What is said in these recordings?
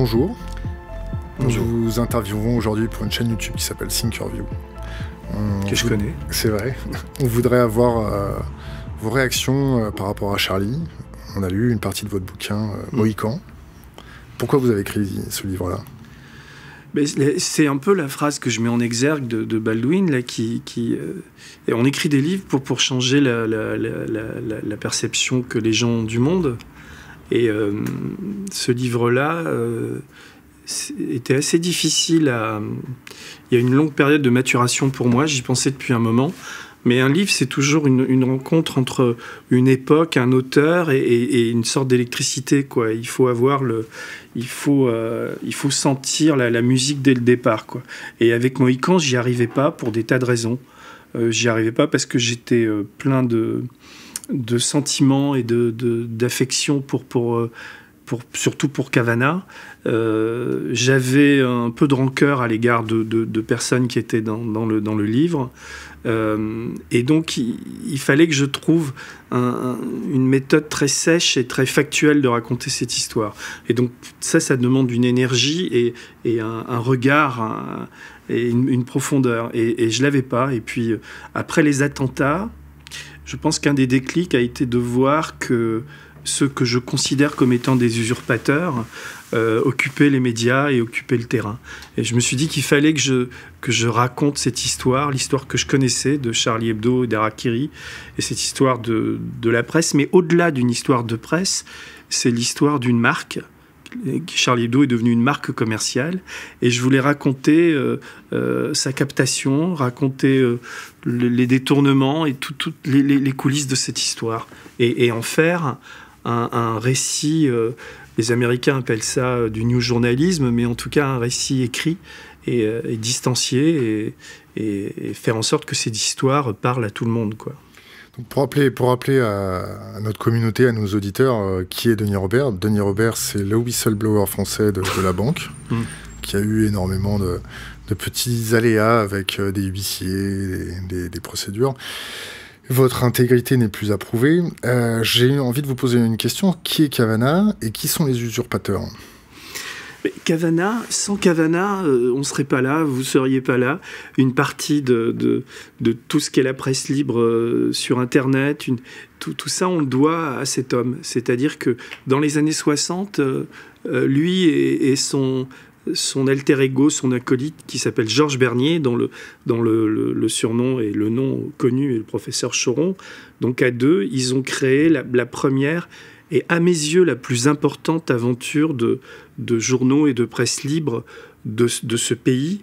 bonjour. Nous vous interviewons aujourd'hui pour une chaîne YouTube qui s'appelle Thinkerview. que je connais. C'est vrai. On voudrait avoir euh, vos réactions euh, par rapport à Charlie. On a lu une partie de votre bouquin euh, mm. Mohican. Pourquoi vous avez écrit ce livre-là c'est un peu la phrase que je mets en exergue de, Baldwin, là, qui, on écrit des livres pour, pour changer la, la, perception que les gens ont du monde. Et euh, ce livre-là euh, était assez difficile à... Il y a une longue période de maturation pour moi, j'y pensais depuis un moment. Mais un livre, c'est toujours une, rencontre entre une époque, un auteur et, une sorte d'électricité. Quoi. Il faut avoir le, il faut, euh, il faut sentir la, musique dès le départ. Quoi. Et avec Mohican, j'y arrivais pas pour des tas de raisons. j'y arrivais pas parce que j'étais plein de, de sentiments et d'affection euh, pour, surtout pour Cavana. Euh, j'avais un peu de rancœur à l'égard de, personnes qui étaient dans, le, livre. Euh, et donc, il, fallait que je trouve une méthode très sèche et très factuelle de raconter cette histoire. Et donc, ça, ça demande une énergie et, un, regard et une, profondeur. Et, et je l'avais pas. Et puis, après les attentats, je pense qu'un des déclics a été de voir que ceux que je considère comme étant des usurpateurs euh, occupaient les médias et occupaient le terrain. Et je me suis dit qu'il fallait que je, que je raconte cette histoire, l'histoire que je connaissais de Charlie Hebdo et d'Arakiri, et cette histoire de, de la presse. Mais au-delà d'une histoire de presse, c'est l'histoire d'une marque, Charlie Hebdo est devenu une marque commerciale et je voulais raconter euh, euh, sa captation, raconter euh, les détournements et toutes les, coulisses de cette histoire et, en faire un, récit. les Américains appellent ça du new journalisme, mais en tout cas un récit écrit et, distancié et, et, faire en sorte que cette histoire parle à tout le monde, quoi. Pour rappeler, à, notre communauté, à nos auditeurs, euh, qui est Denis Robert Denis Robert, c'est le whistleblower français de, la banque, mm. qui a eu énormément de, petits aléas avec euh, des huissiers, des, procédures. Votre intégrité n'est plus approuvée. Euh, j'ai J'ai envie de vous poser une question. Qui est Cavana et qui sont les usurpateurs mais Cavana, sans Cavana, euh, on ne serait pas là, vous ne seriez pas là. Une partie de, de, tout ce qu'est la presse libre euh, sur Internet, tout, ça, on le doit à cet homme. C'est-à-dire que dans les années 60, euh, lui et, son, son alter ego, son acolyte, qui s'appelle Georges Bernier, dont, le, surnom et le nom connu est le professeur Choron. Donc à deux, ils ont créé la, la première est à mes yeux la plus importante aventure de, de journaux et de presse libre de, ce pays,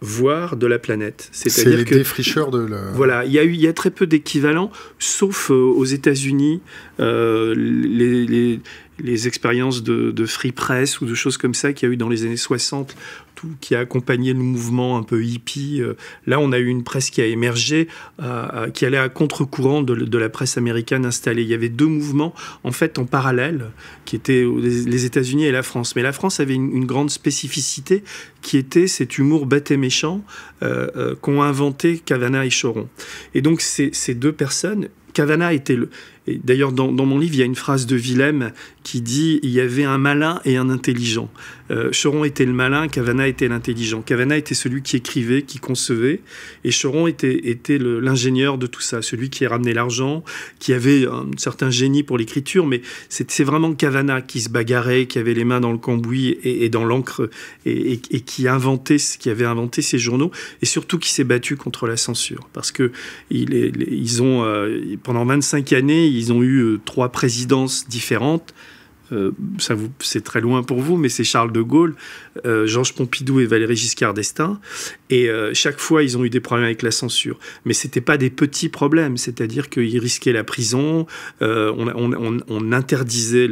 voire de la planète. C'est-à-dire défricheurs de la... Voilà, il y a y très peu d'équivalents, sauf euh, aux États-Unis, euh, les, les expériences de, free press ou de choses comme ça qu'il y a eu dans les années 60, tout qui a accompagné le mouvement un peu hippie. Euh, là, on a eu une presse qui a émergé, euh, euh, qui allait à contre-courant de, la presse américaine installée. Il y avait deux mouvements, en fait, en parallèle, qui étaient les, États-Unis et la France. Mais la France avait une, grande spécificité qui était cet humour bête et méchant qu'ont inventé Cavana et Choron. Et donc, ces, deux personnes, Cavana était le D'ailleurs, dans, mon livre, il y a une phrase de Willem qui dit Il y avait un malin et un intelligent. Euh, Choron était le malin, Cavana était l'intelligent. Cavana était celui qui écrivait, qui concevait, et Choron était, était l'ingénieur de tout ça, celui qui ramenait l'argent, qui avait un certain génie pour l'écriture, mais c'est vraiment Cavana qui se bagarrait, qui avait les mains dans le cambouis et, dans l'encre, et, qui inventait, qui avait inventé ces journaux, et surtout qui s'est battu contre la censure, parce que il est, ils ont, euh, pendant 25 années, ils ont eu euh, trois présidences différentes. Euh, c'est très loin pour vous, mais c'est Charles de Gaulle, euh, Georges Pompidou et Valéry Giscard d'Estaing. Et chaque fois, ils ont eu des problèmes avec la censure. Mais c'était pas des petits problèmes, c'est-à-dire qu'ils risquaient la prison, on, interdisait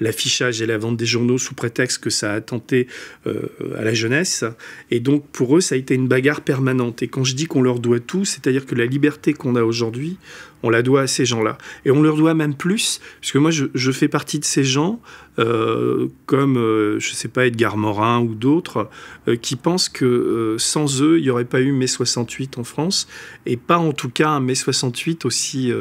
l'affichage et la vente des journaux sous prétexte que ça a tenté à la jeunesse. Et donc, pour eux, ça a été une bagarre permanente. Et quand je dis qu'on leur doit tout, c'est-à-dire que la liberté qu'on a aujourd'hui, on la doit à ces gens-là. Et on leur doit même plus, puisque moi, je, fais partie de ces gens, euh, comme, euh, je sais pas, Edgar Morin ou d'autres, euh, qui pensent que sans eux, il n'y aurait pas eu mai 68 en France, et pas en tout cas un mai 68 aussi,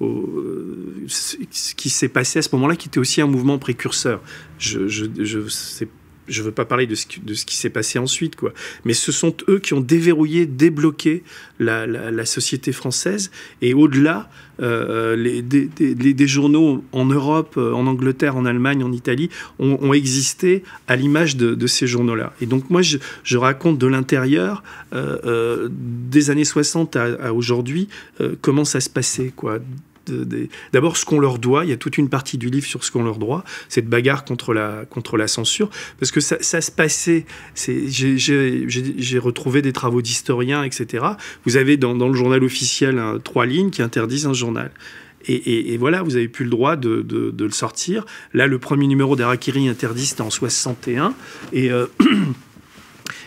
ce qui s'est passé à ce moment-là, qui était aussi un mouvement précurseur. Je sais pas je veux pas parler de ce qui, de ce qui s'est passé ensuite, quoi. Mais ce sont eux qui ont déverrouillé, débloqué la, société française et au-delà, euh, euh, les, des, journaux en Europe, euh, en Angleterre, en Allemagne, en Italie ont, existé à l'image de, ces journaux-là. Et donc moi, je, raconte de l'intérieur, des années 60 à, à aujourd'hui, comment ça se passait, quoi d'abord ce qu'on leur doit. Il y a toute une partie du livre sur ce qu'on leur doit, cette bagarre contre la, contre la censure, parce que ça, se passait. J'ai retrouvé des travaux d'historiens, etc. Vous avez dans, le journal officiel hein, trois lignes qui interdisent un journal. Et, voilà, vous avez plus le droit de, le sortir. Là, le premier numéro d'Arakiri interdit, c'était en 61. Et. Euh,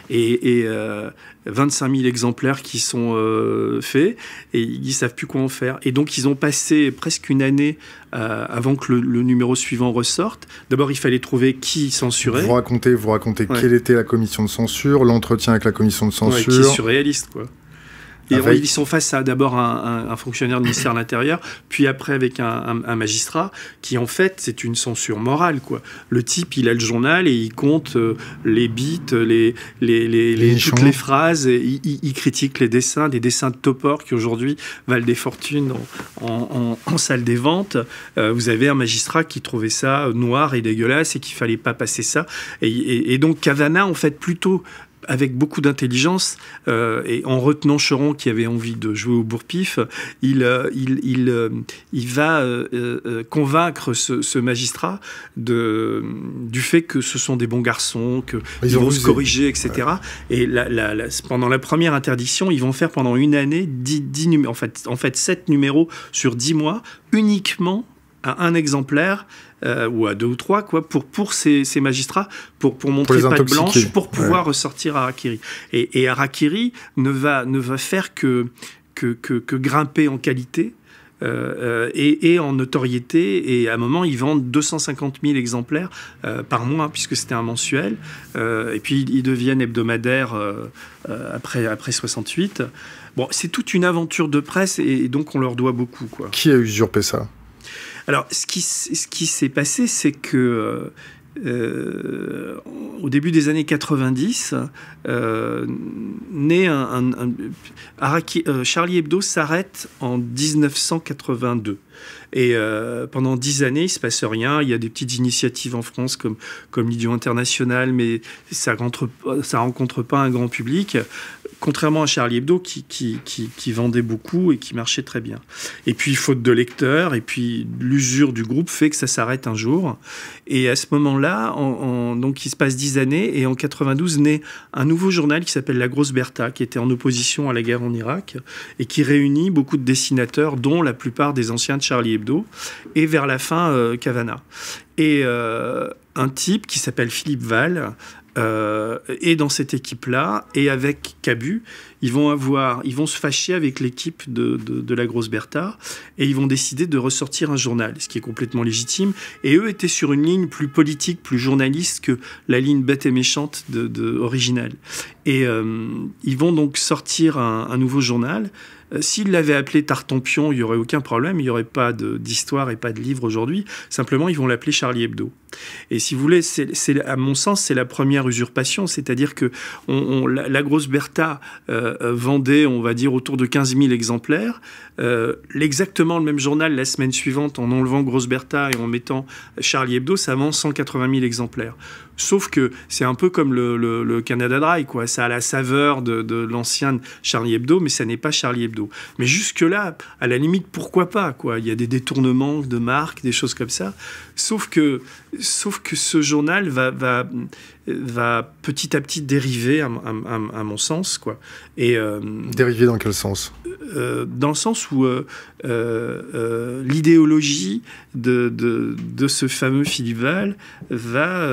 et, et 25 euh, 000 exemplaires qui sont euh, faits et ils savent plus quoi en faire. Et donc ils ont passé presque une année euh, avant que le, numéro suivant ressorte. D'abord, il fallait trouver qui censurait. Vous racontez, vous racontez quelle était la commission de censure, l'entretien avec la commission de censure. Ouais, qui est surréaliste, quoi. Ah, ils sont face à d'abord un, un, fonctionnaire du ministère de l'Intérieur, puis après avec un, magistrat, qui en fait, c'est une censure morale. quoi. Le type, il a le journal et il compte euh, les bits, les, toutes les phrases, il, critique les dessins, des dessins de Topor qui aujourd'hui valent des fortunes en, salle des ventes. Euh, vous avez un magistrat qui trouvait ça euh, noir et dégueulasse et qu'il fallait pas passer ça. Et, donc Cavana, en fait, plutôt avec beaucoup d'intelligence euh, et en retenant Cheron qui avait envie de jouer au bourpif, euh, euh, il, va convaincre ce, magistrat du fait que ce sont des bons garçons, qu'ils ils vont se corriger, etc. Et pendant la première interdiction, ils vont faire pendant une année 10, en, fait, en 7 numéros sur 10 mois uniquement à un exemplaire euh, ou à deux ou trois, quoi, pour, pour ces, magistrats, pour, pour montrer pas de blanche, pour pouvoir ressortir à Et, et Akiri ne va, ne va faire que, que, que, grimper en qualité. Euh, euh, et, en notoriété. Et à un moment, ils vendent 250 000 exemplaires par mois, puisque c'était un mensuel. et puis, ils deviennent hebdomadaires après, après 68. Bon, c'est toute une aventure de presse, et, et donc on leur doit beaucoup. Quoi. Qui a usurpé ça alors, ce qui, s'est passé, c'est que euh, au début des années 90, euh, euh, Charlie Hebdo s'arrête en 1982. Et euh, pendant dix années, il se passe rien. Il y a des petites initiatives en France comme, comme l'Idiot International, mais ça rentre, ça rencontre pas un grand public. Contrairement à Charlie Hebdo qui, qui, vendait beaucoup et qui marchait très bien. Et puis, faute de lecteurs, et puis l'usure du groupe fait que ça s'arrête un jour. Et à ce moment-là, en, donc il se passe dix années, et en 92 naît un nouveau journal qui s'appelle La Grosse Bertha, qui était en opposition à la guerre en Irak, et qui réunit beaucoup de dessinateurs, dont la plupart des anciens de Charlie Hebdo et vers la fin, euh, Cavana. Et euh, un type qui s'appelle Philippe Val euh, est dans cette équipe-là, et avec Cabu, ils vont avoir, ils vont se fâcher avec l'équipe de, la grosse Bertha, et ils vont décider de ressortir un journal, ce qui est complètement légitime. Et eux étaient sur une ligne plus politique, plus journaliste que la ligne bête et méchante de, Et euh, ils vont donc sortir un, un nouveau journal. Euh, s'il l'avait appelé Tartampion, il n'y aurait aucun problème, il n'y aurait pas d'histoire et pas de livre aujourd'hui. Simplement, ils vont l'appeler Charlie Hebdo. Et si vous voulez, c'est, à mon sens, c'est la première usurpation. C'est-à-dire que la, grosse Bertha euh, euh, vendait, on va dire, autour de 15 000 exemplaires. L'exactement le même journal, la semaine suivante, en enlevant grosse Bertha et en mettant Charlie Hebdo, ça vend 180 000 exemplaires. Sauf que c'est un peu comme le, le, Canada Dry, quoi. Ça a la saveur de, de l'ancienne Charlie Hebdo, mais ça n'est pas Charlie Hebdo mais jusque-là, à la limite, pourquoi pas quoi Il y a des détournements de marques, des choses comme ça. Sauf que, sauf que ce journal va, va, va petit à petit dériver, à, mon sens. Quoi. Et, euh, dériver dans quel sens euh, Dans le sens où euh, l'idéologie de, de, ce fameux Philippe Val va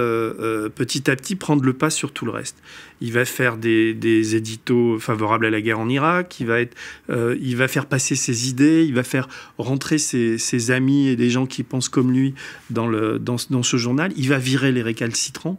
petit à petit prendre le pas sur tout le reste il va faire des, des, éditos favorables à la guerre en Irak, il va, être, euh, il va faire passer ses idées, il va faire rentrer ses, amis et des gens qui pensent comme lui dans, le, dans, dans ce journal, il va virer les récalcitrants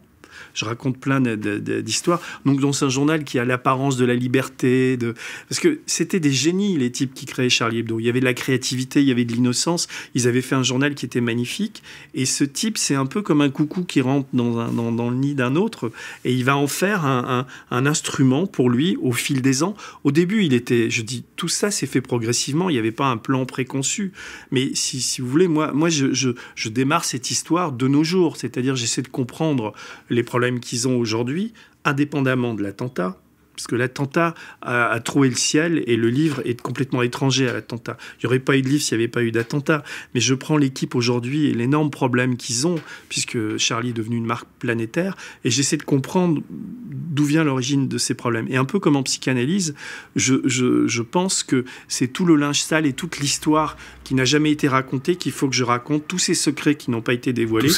je raconte plein d'histoires. Donc, dans un journal qui a l'apparence de la liberté, de... parce que c'était des génies, les types qui créaient Charlie Hebdo. Il y avait de la créativité, il y avait de l'innocence. Ils avaient fait un journal qui était magnifique. Et ce type, c'est un peu comme un coucou qui rentre dans, un, dans le nid d'un autre. Et il va en faire un, instrument pour lui au fil des ans. Au début, il était, je dis, tout ça s'est fait progressivement. Il n'y avait pas un plan préconçu. Mais si, vous voulez, moi, moi je, je, je démarre cette histoire de nos jours. C'est-à-dire, j'essaie de comprendre les problèmes qu'ils ont aujourd'hui, indépendamment de l'attentat, parce que l'attentat a, troué le ciel et le livre est complètement étranger à l'attentat. Il n'y aurait pas eu de livre s'il n'y avait pas eu d'attentat. Mais je prends l'équipe aujourd'hui et l'énorme problème qu'ils ont, puisque Charlie est devenu une marque planétaire, et j'essaie de comprendre d'où vient l'origine de ces problèmes. Et un peu comme en psychanalyse, je, je pense que c'est tout le linge sale et toute l'histoire qui n'a jamais été racontée qu'il faut que je raconte, tous ces secrets qui n'ont pas été dévoilés,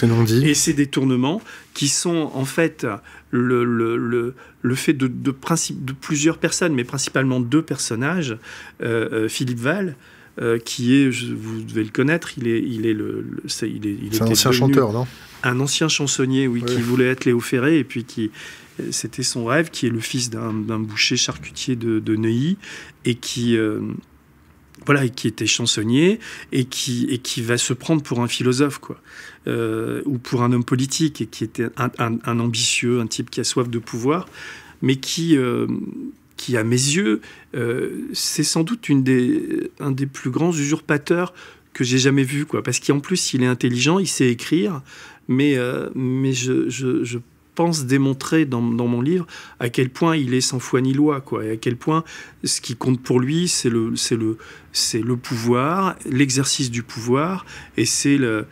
et ces détournements qui sont en fait le, le, fait de, principe, de plusieurs personnes, mais principalement deux personnages, euh, euh, Philippe Val, euh, qui est, vous devez le connaître, il est, il est le, un ancien chanteur, non Un ancien chansonnier, oui, qui voulait être Léo Ferré et puis qui, c'était son rêve, qui est le fils d'un boucher charcutier de, Neuilly et qui, voilà, qui était chansonnier et qui, et qui va se prendre pour un philosophe, quoi, euh, ou pour un homme politique, et qui était un, ambitieux, un type qui a soif de pouvoir, mais qui, euh, qui à mes yeux, euh, c'est sans doute une des, un des plus grands usurpateurs que j'ai jamais vu, quoi, parce qu'en plus, il est intelligent, il sait écrire, mais, mais je, je, je pense démontrer dans, mon livre à quel point il est sans foi ni loi, quoi, et à quel point ce qui compte pour lui, c'est le, pouvoir, l'exercice du pouvoir, et c'est le,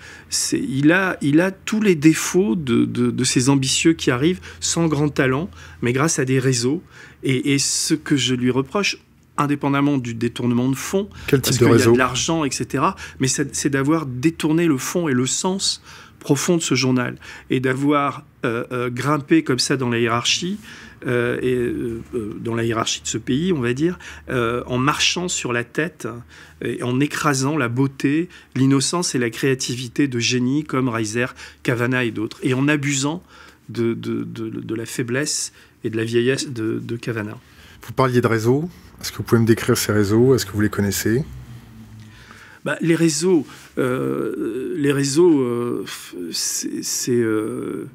il a, tous les défauts de, ces ambitieux qui arrivent sans grand talent, mais grâce à des réseaux. Et, ce que je lui reproche, indépendamment du détournement de fonds, Quel parce qu'il y a de l'argent, etc. Mais c'est, c'est d'avoir détourné le fond et le sens profond de ce journal et d'avoir euh, euh, grimpé comme ça dans la hiérarchie, euh, et, dans la hiérarchie de ce pays, on va dire, en marchant sur la tête, et en écrasant la beauté, l'innocence et la créativité de génies comme Reiser, Cavana et d'autres, et en abusant de, la faiblesse et de la vieillesse de, de Vous parliez de réseaux. Est-ce que vous pouvez me décrire ces réseaux Est-ce que vous les connaissez bah, les réseaux, euh, les réseaux, euh, c'est euh,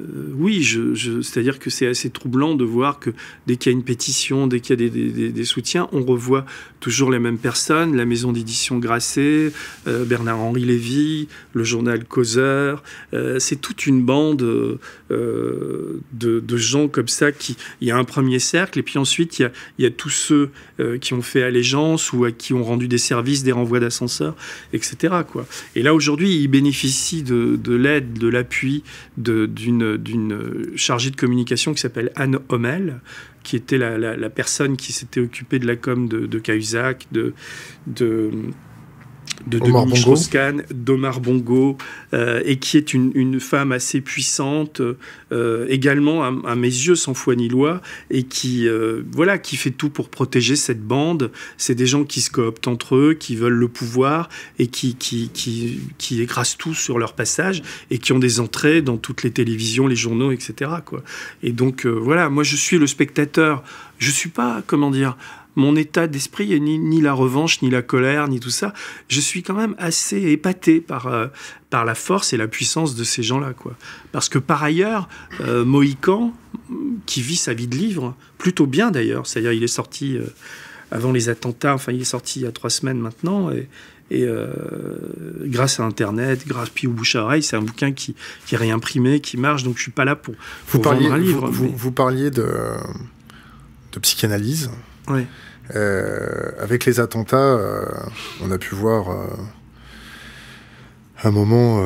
euh, oui, je, c'est-à-dire que c'est assez troublant de voir que dès qu'il y a une pétition, dès qu'il y a des, des, soutiens, on revoit toujours les mêmes personnes, la maison d'édition Grasset, euh, Bernard-Henri Lévy, le journal Causeur. Euh, c'est toute une bande de, gens comme ça qui... Il y a un premier cercle et puis ensuite, il y a, tous ceux qui ont fait allégeance ou à qui ont rendu des services, des renvois d'ascenseurs, etc. Quoi. Et là, aujourd'hui, ils bénéficient de l'aide, de l'appui d'une d'une chargée de communication qui s'appelle Anne Hommel, qui était la, personne qui s'était occupée de la com de, de Cahuzac, de de Dominique d'Omar Bongo, euh, et qui est une, femme assez puissante, euh, également à, mes yeux sans foi ni loi, et qui euh, voilà qui fait tout pour protéger cette bande. C'est des gens qui se cooptent entre eux, qui veulent le pouvoir et qui qui, qui, qui écrasent tout sur leur passage et qui ont des entrées dans toutes les télévisions, les journaux, etc. Quoi. Et donc voilà, moi je suis le spectateur. Je ne suis pas comment dire mon état d'esprit ni, ni la revanche, ni la colère, ni tout ça. Je suis quand même assez épaté par, euh, par la force et la puissance de ces gens-là. quoi. Parce que par ailleurs, euh, Mohican, qui vit sa vie de livre, plutôt bien d'ailleurs, c'est-à-dire il est sorti euh, avant les attentats, enfin il est sorti il y a trois semaines maintenant, et, grâce à Internet, grâce puis au bouche c'est un bouquin qui, est réimprimé, qui marche. Donc je suis pas là pour, vous parliez, un livre. Vous, parliez de, de psychanalyse. Oui. Euh, avec les attentats, euh, on a pu voir euh, un moment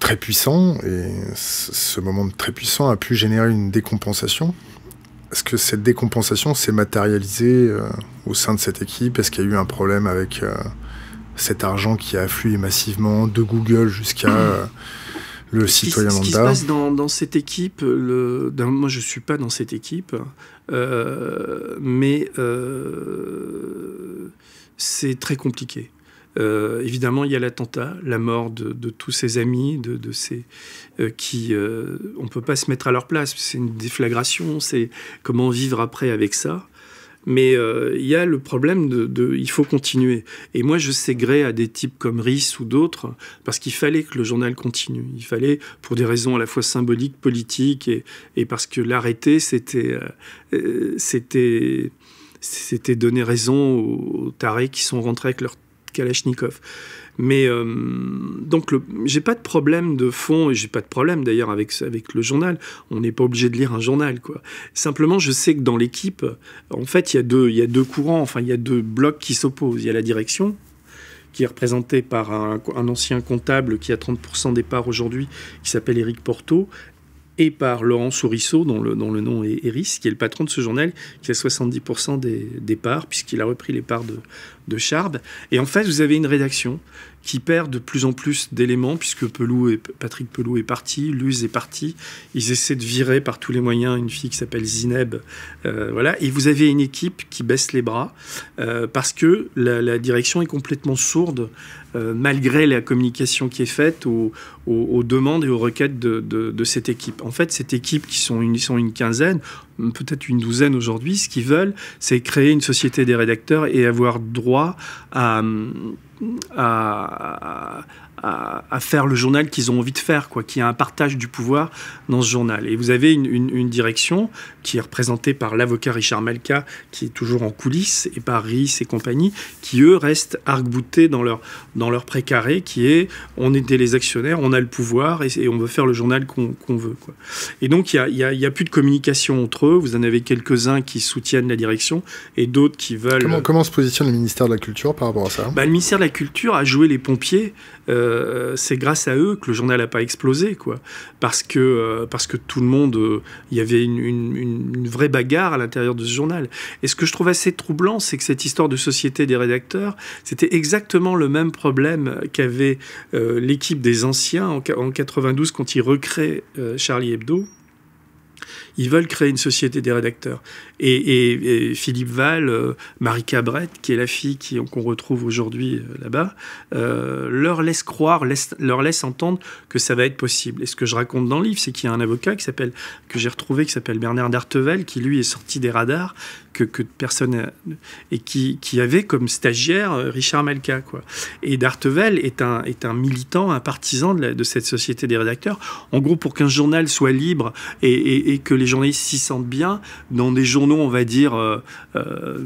très puissant, et ce moment très puissant a pu générer une décompensation. Est-ce que cette décompensation s'est matérialisée au sein de cette équipe Est-ce qu'il y a eu un problème avec cet argent qui a afflué massivement de Google jusqu'à le citoyen lambda Ce qui se passe dans, cette équipe, moi je ne suis pas dans cette équipe, euh, mais euh, c'est très compliqué. Euh, évidemment, il y a l'attentat, la mort de, tous ses amis, de, de qui, on peut pas se mettre à leur place. C'est une déflagration. C'est comment vivre après avec ça. Mais euh, il y a le problème de, Il faut continuer. Et moi, je sais gré à des types comme Ris ou d'autres, parce qu'il fallait que le journal continue. Il fallait, pour des raisons à la fois symboliques, politiques, et, parce que l'arrêter, euh, euh, c'était. c'était c'était donner raison aux, tarés qui sont rentrés avec leur Kalachnikov. Mais euh, donc, j'ai pas de problème de fond, et j'ai pas de problème d'ailleurs avec, avec le journal. On n'est pas obligé de lire un journal, quoi. Simplement, je sais que dans l'équipe, en fait, il y, a deux, y a deux courants, enfin, il y a deux blocs qui s'opposent. Il y a la direction, qui est représentée par un, un, ancien comptable qui a 30% des parts aujourd'hui, qui s'appelle Eric Porto, et par Laurent Sourisseau, dont le, nom est Eris, qui est le patron de ce journal, qui a 70% des, des, parts, puisqu'il a repris les parts de, de Et en fait, vous avez une rédaction qui perd de plus en plus d'éléments, puisque Pelou et, Patrick Pelou est parti, Luz est parti. Ils essaient de virer par tous les moyens une fille qui s'appelle Zineb. Euh, voilà. Et vous avez une équipe qui baisse les bras, euh, parce que la, direction est complètement sourde euh, malgré la communication qui est faite aux, demandes et aux requêtes de, cette équipe. En fait, cette équipe qui sont une, une quinzaine, peut-être une douzaine aujourd'hui, ce qu'ils veulent, c'est créer une société des rédacteurs et avoir droit à à, faire le journal qu'ils ont envie de faire, quoi, qu'il y a un partage du pouvoir dans ce journal. Et vous avez une, direction qui est représentée par l'avocat Richard Malka, qui est toujours en coulisses, et par Rice et compagnie, qui eux restent arc-boutés dans leur, dans leur précaré, qui est on était les actionnaires, on a le pouvoir et, on veut faire le journal qu'on veut. Quoi. Et donc il n'y a, a, a, plus de communication entre eux, vous en avez quelques-uns qui soutiennent la direction et d'autres qui veulent... Comment, se positionne le ministère de la Culture par rapport à ça bah, Le ministère de la Culture a joué les pompiers. Euh, c'est grâce à eux que le journal n'a pas explosé, quoi. Parce que, euh, parce que tout le monde, il euh, y avait une, vraie bagarre à l'intérieur de ce journal. Et ce que je trouve assez troublant, c'est que cette histoire de société des rédacteurs, c'était exactement le même problème qu'avait l'équipe des anciens en, 92 quand ils recréent Charlie Hebdo. Ils veulent créer une société des rédacteurs. Et, Philippe Val, euh, Marie Cabrette, qui est la fille qu'on retrouve aujourd'hui euh, là-bas, euh, leur laisse croire, leur laisse entendre que ça va être possible. Et ce que je raconte dans le livre, c'est qu'il y a un avocat que j'ai retrouvé, qui s'appelle Bernard d'Artevel, qui lui est sorti des radars, que, que euh, et qui, avait comme stagiaire euh, Richard Malka. Quoi. Et D'Artevel est un, est un militant, un partisan de, cette société des rédacteurs. En gros, pour qu'un journal soit libre et, que les journalistes s'y sentent bien, dans des journaux, on va dire, euh,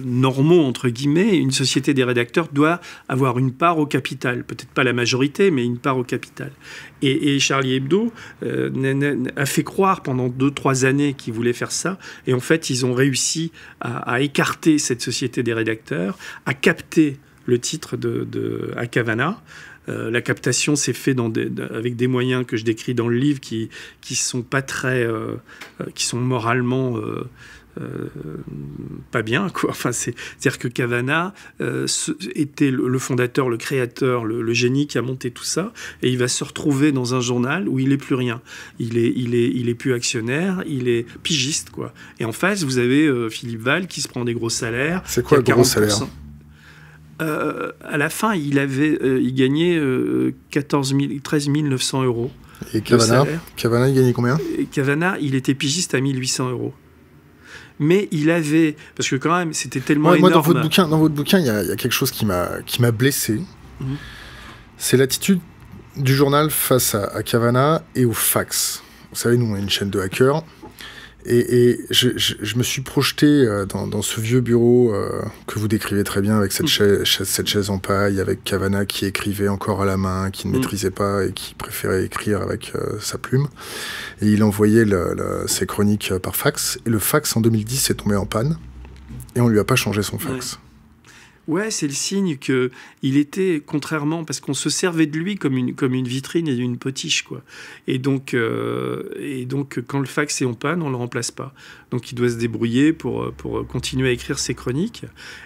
normaux, entre guillemets, une société des rédacteurs doit avoir une part au capital. Peut-être pas la majorité, mais une part au capital. Et, Charlie Hebdo euh, a fait croire pendant 2-3 années qu'ils voulaient faire ça. Et en fait, ils ont réussi à, écarter cette société des rédacteurs, à capter le titre de, de à Cavana. Euh, la captation s'est faite avec des moyens que je décris dans le livre qui qui sont pas très euh, qui sont moralement euh, pas bien. Quoi. Enfin, c'est-à-dire que Cavana euh, était le, fondateur, le créateur, le, génie qui a monté tout ça, et il va se retrouver dans un journal où il n'est plus rien. Il est, il est, il est plus actionnaire, il est pigiste, quoi. Et en face, vous avez euh, Philippe Val qui se prend des gros salaires. C'est quoi le gros salaire À la fin, il avait, il gagnait 13 900 euros. Et Cavana, Cavana, il gagnait combien Cavana, il était pigiste à 1800 euros mais il avait, parce que quand même, c'était tellement énorme. Moi, dans votre bouquin, dans votre bouquin, il y, a quelque chose qui m'a qui blessé. Mhm. C'est l'attitude du journal face à, à et aux fax. Vous savez, nous, on est une chaîne de hackers. Et, je, me suis projeté euh, dans, ce vieux bureau euh, que vous décrivez très bien avec mmh. cette, chaise, en paille, avec Cavana qui écrivait encore à la main, qui ne mmh. maîtrisait pas et qui préférait écrire avec euh, sa plume. Et il envoyait ses chroniques par fax. Et le fax en 2010 s'est tombé en panne et on ne lui a pas changé son fax. Ouais, c'est le signe que il était contrairement parce qu'on se servait de lui comme une comme une vitrine et une potiche quoi. Et donc euh, et donc quand le fax est en panne, on le remplace pas. Donc il doit se débrouiller pour pour continuer à écrire ses chroniques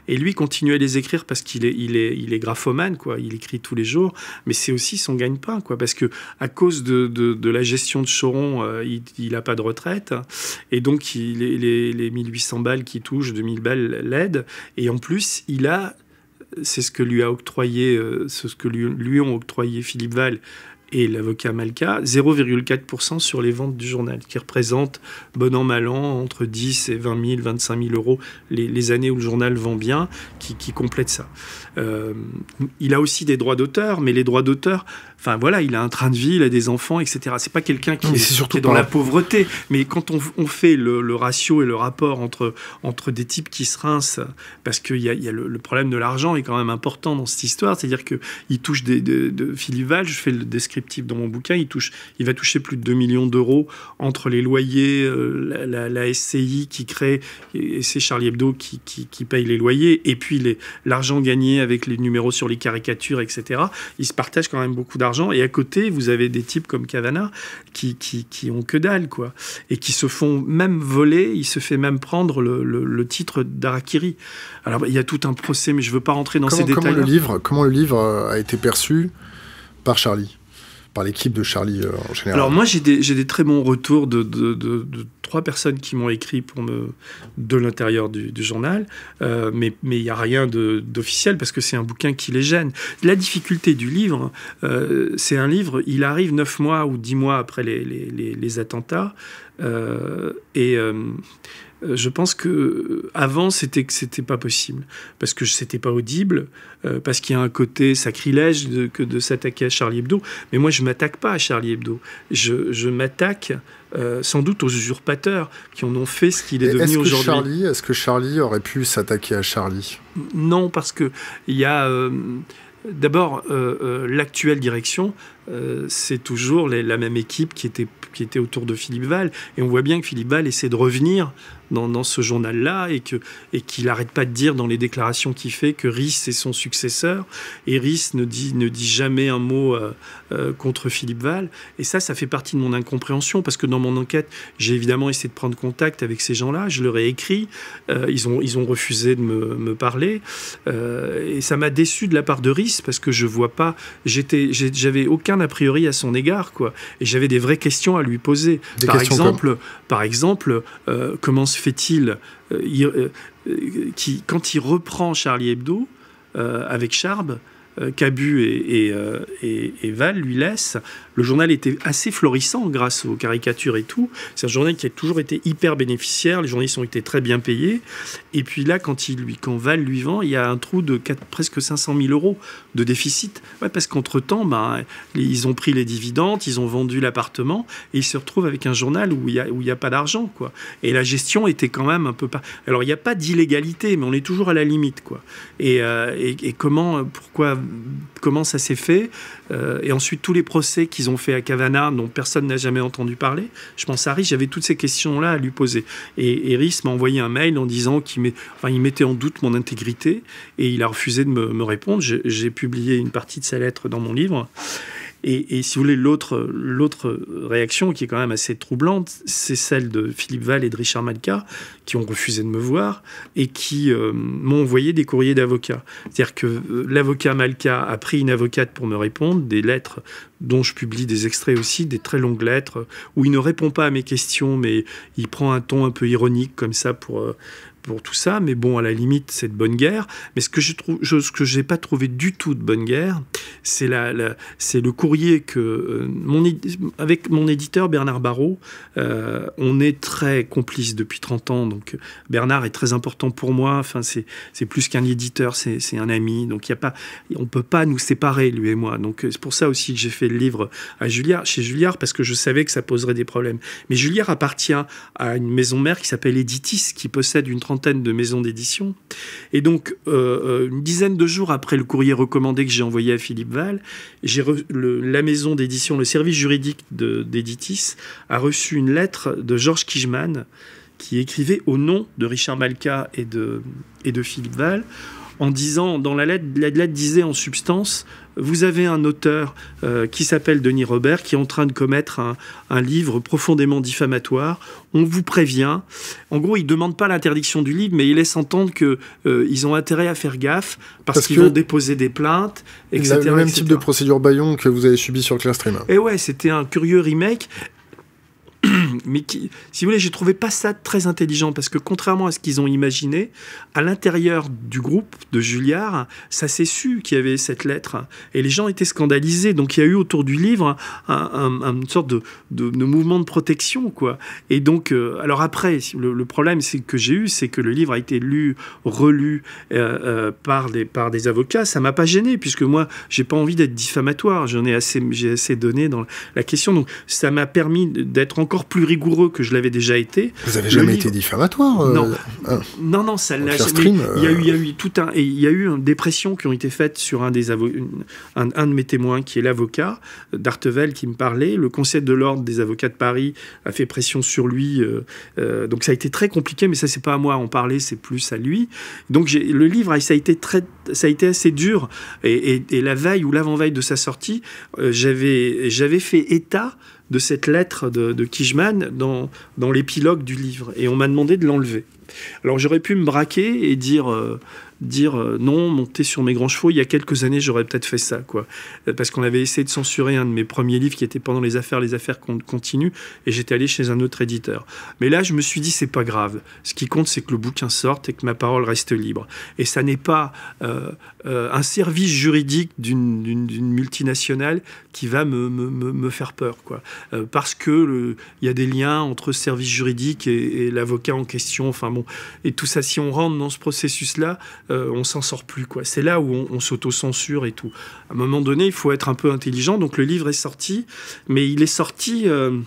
et lui continuer à les écrire parce qu'il est il est il est graphomane quoi, il écrit tous les jours, mais c'est aussi son gagne-pain quoi parce que à cause de, de, la gestion de Choron, euh, il, il a pas de retraite et donc il, les, les 1800 balles qui touchent 2000 balles l'aide et en plus il a c'est ce que lui a octroyé, euh, ce que lui, ont octroyé Philippe Val et l'avocat Malka, 0,4% sur les ventes du journal, qui représente, bon an, mal an, entre 10 et 20 000, 25 000 euros, les, années où le journal vend bien, qui, complète ça. Euh, il a aussi des droits d'auteur, mais les droits d'auteur, Enfin voilà, il a un train de vie, il a des enfants, etc. C'est pas quelqu'un qui, est, dans la pauvreté. Mais quand on, fait le, ratio et le rapport entre, entre des types qui se rincent, parce que y a, y a le, problème de l'argent est quand même important dans cette histoire, c'est-à-dire qu'il touche des, de, de je fais le descriptif dans mon bouquin, il, touche, il va toucher plus de 2 millions d'euros entre les loyers, euh, la, SCI qui crée, et c'est Charlie Hebdo qui, qui, paye les loyers, et puis l'argent gagné avec les numéros sur les caricatures, etc. Il se partage quand même beaucoup d'argent et à côté, vous avez des types comme Kavana qui, qui, ont que dalle, quoi. Et qui se font même voler, il se fait même prendre le, titre d'Arakiri. Alors, il y a tout un procès, mais je ne veux pas rentrer dans ces détails. le, livre, comment le livre euh, a été perçu par Charlie par l'équipe de Charlie euh, en général Alors moi j'ai des, très bons retours de, trois personnes qui m'ont écrit pour me, de l'intérieur du, journal, euh, mais il n'y a rien d'officiel parce que c'est un bouquin qui les gêne. La difficulté du livre, euh, c'est un livre, il arrive neuf mois ou dix mois après les, les attentats, et euh, je pense que euh, avant c'était que c'était pas possible parce que c'était pas audible euh, parce qu'il y a un côté sacrilège de, que de s'attaquer à Charlie Hebdo mais moi je m'attaque pas à Charlie Hebdo je, m'attaque sans doute aux usurpateurs qui en ont fait ce qu'il est devenu aujourd'hui. est-ce que Charlie aurait pu s'attaquer à Charlie Non, parce que il y a d'abord l'actuelle direction euh, c'est toujours la même équipe qui était, qui était autour de Philippe Val. Et on voit bien que Philippe Val essaie de revenir dans, ce journal-là et qu'il et qu'il n'arrête pas de dire dans les déclarations qu'il fait que Rice est son successeur. Et Rice ne dit, ne dit jamais un mot euh, euh, contre Philippe Val. Et ça, ça fait partie de mon incompréhension parce que dans mon enquête, j'ai évidemment essayé de prendre contact avec ces gens-là. Je leur ai écrit. ils, ont, ils ont refusé de me, parler. et ça m'a déçu de la part de Rice parce que je vois pas. J'avais aucun a priori à son égard, quoi. Et j'avais des vraies questions à lui poser. par, exemple, par exemple, euh, comment se fait-il euh, euh, qui, quand il reprend Charlie Hebdo avec Charb, euh, Cabu euh, et, Val lui laissent. Le journal était assez florissant grâce aux caricatures et tout. C'est un journal qui a toujours été hyper bénéficiaire. Les journalistes ont été très bien payés. Et puis là, quand, il lui, quand Val lui vend, il y a un trou de presque 500 000 euros de déficit. parce qu'entre-temps, ben, ils ont pris les dividendes, ils ont vendu l'appartement et ils se retrouvent avec un journal où il n'y a, y a pas d'argent. quoi. Et la gestion était quand même un peu pas. Alors, il n'y a pas d'illégalité, mais on est toujours à la limite. quoi. Et, euh, et comment, pourquoi comment ça s'est fait. Euh, et ensuite, tous les procès qu'ils ont fait à Cavana, dont personne n'a jamais entendu parler. Je pense à Rice, j'avais toutes ces questions-là à lui poser. Et, et m'a envoyé un mail en disant qu'il mettait en doute mon intégrité et il a refusé de me, me répondre. J'ai publié une partie de sa lettre dans mon livre. Et, si vous voulez, l'autre, réaction qui est quand même assez troublante, c'est celle de Philippe Val et de Richard Malka, qui ont refusé de me voir et qui euh, m'ont envoyé des courriers d'avocats. C'est-à-dire que euh, l'avocat Malka a pris une avocate pour me répondre, des lettres dont je publie des extraits aussi, des très longues lettres, où il ne répond pas à mes questions, mais il prend un ton un peu ironique comme ça pour, euh, pour tout ça. Mais bon, à la limite, c'est de bonne guerre. Mais ce que je trouve, ce que j'ai pas trouvé du tout de bonne guerre, c'est la, c'est le courrier que euh, mon avec mon éditeur Bernard Barrault, euh, on est très complices depuis 30 ans. Donc Bernard est très important pour moi. Enfin, c'est plus qu'un éditeur, c'est un ami. Donc il y a pas, on peut pas nous séparer lui et moi. Donc c'est pour ça aussi que j'ai fait le livre à chez Julliard parce que je savais que ça poserait des problèmes. Mais Julliard appartient à une maison mère qui s'appelle Editis, qui possède une trentaine de maisons d'édition. Et donc, euh, euh, une dizaine de jours après le courrier recommandé que j'ai envoyé à Philippe Val, j'ai la maison d'édition, le service juridique d'Editis, a reçu une lettre de Georges Kijman qui écrivait au nom de Richard Malka et de, et de Philippe Val en disant, dans la lettre, la lettre disait en substance vous avez un auteur euh, qui s'appelle Denis Robert qui est en train de commettre un, livre profondément diffamatoire. On vous prévient. En gros, il ne demande pas l'interdiction du livre, mais il laisse entendre qu'ils euh, ils ont intérêt à faire gaffe parce, qu'ils vont déposer des plaintes, etc. Le même type de procédure Bayon que vous avez subi sur Clearstream. Et eh ouais, c'était un curieux remake. mais qui, si vous voulez, j'ai trouvé pas ça très intelligent parce que contrairement à ce qu'ils ont imaginé, à l'intérieur du groupe de Julliard, ça s'est su qu'il y avait cette lettre et les gens étaient scandalisés. Donc il y a eu autour du livre un, une sorte de, mouvement de protection, quoi. Et donc, euh, alors après, le, problème c'est que j'ai eu, c'est que le livre a été lu, relu euh, euh, par des par des avocats. Ça m'a pas gêné puisque moi, j'ai pas envie d'être diffamatoire. J'en ai assez, j'ai assez donné dans la question. Donc ça m'a permis d'être encore plus rigoureux que je l'avais déjà été. Vous n'avez jamais été diffamatoire euh, non. Hein. non. non, ça l'a Il y a eu, il y a euh. eu tout un, il y a eu une qui ont été faites sur un des un, de mes témoins qui est l'avocat d'Artevel qui me parlait. Le Conseil de l'ordre des avocats de Paris a fait pression sur lui, euh, donc ça a été très compliqué. Mais ça, c'est pas à moi à en parler, c'est plus à lui. Donc le livre, ça a été très, ça a été assez dur. Et, la veille ou l'avant-veille de sa sortie, j'avais j'avais fait état de cette lettre de, de Kijman dans, dans l'épilogue du livre. Et on m'a demandé de l'enlever. Alors j'aurais pu me braquer et dire euh, dire euh, non, monter sur mes grands chevaux. Il y a quelques années, j'aurais peut-être fait ça, quoi. Euh, parce qu'on avait essayé de censurer un de mes premiers livres qui était pendant les affaires, les affaires continuent, et j'étais allé chez un autre éditeur. Mais là, je me suis dit, c'est pas grave. Ce qui compte, c'est que le bouquin sorte et que ma parole reste libre. Et ça n'est pas euh, un service juridique d'une multinationale qui va me, me, me faire peur, quoi. parce que il y a des liens entre service juridique et, et l'avocat en question. Enfin bon, et tout ça, si on rentre dans ce processus-là, euh, on s'en sort plus. quoi. C'est là où on, s'auto-censure et tout. À un moment donné, il faut être un peu intelligent. Donc le livre est sorti, mais il est sorti euh,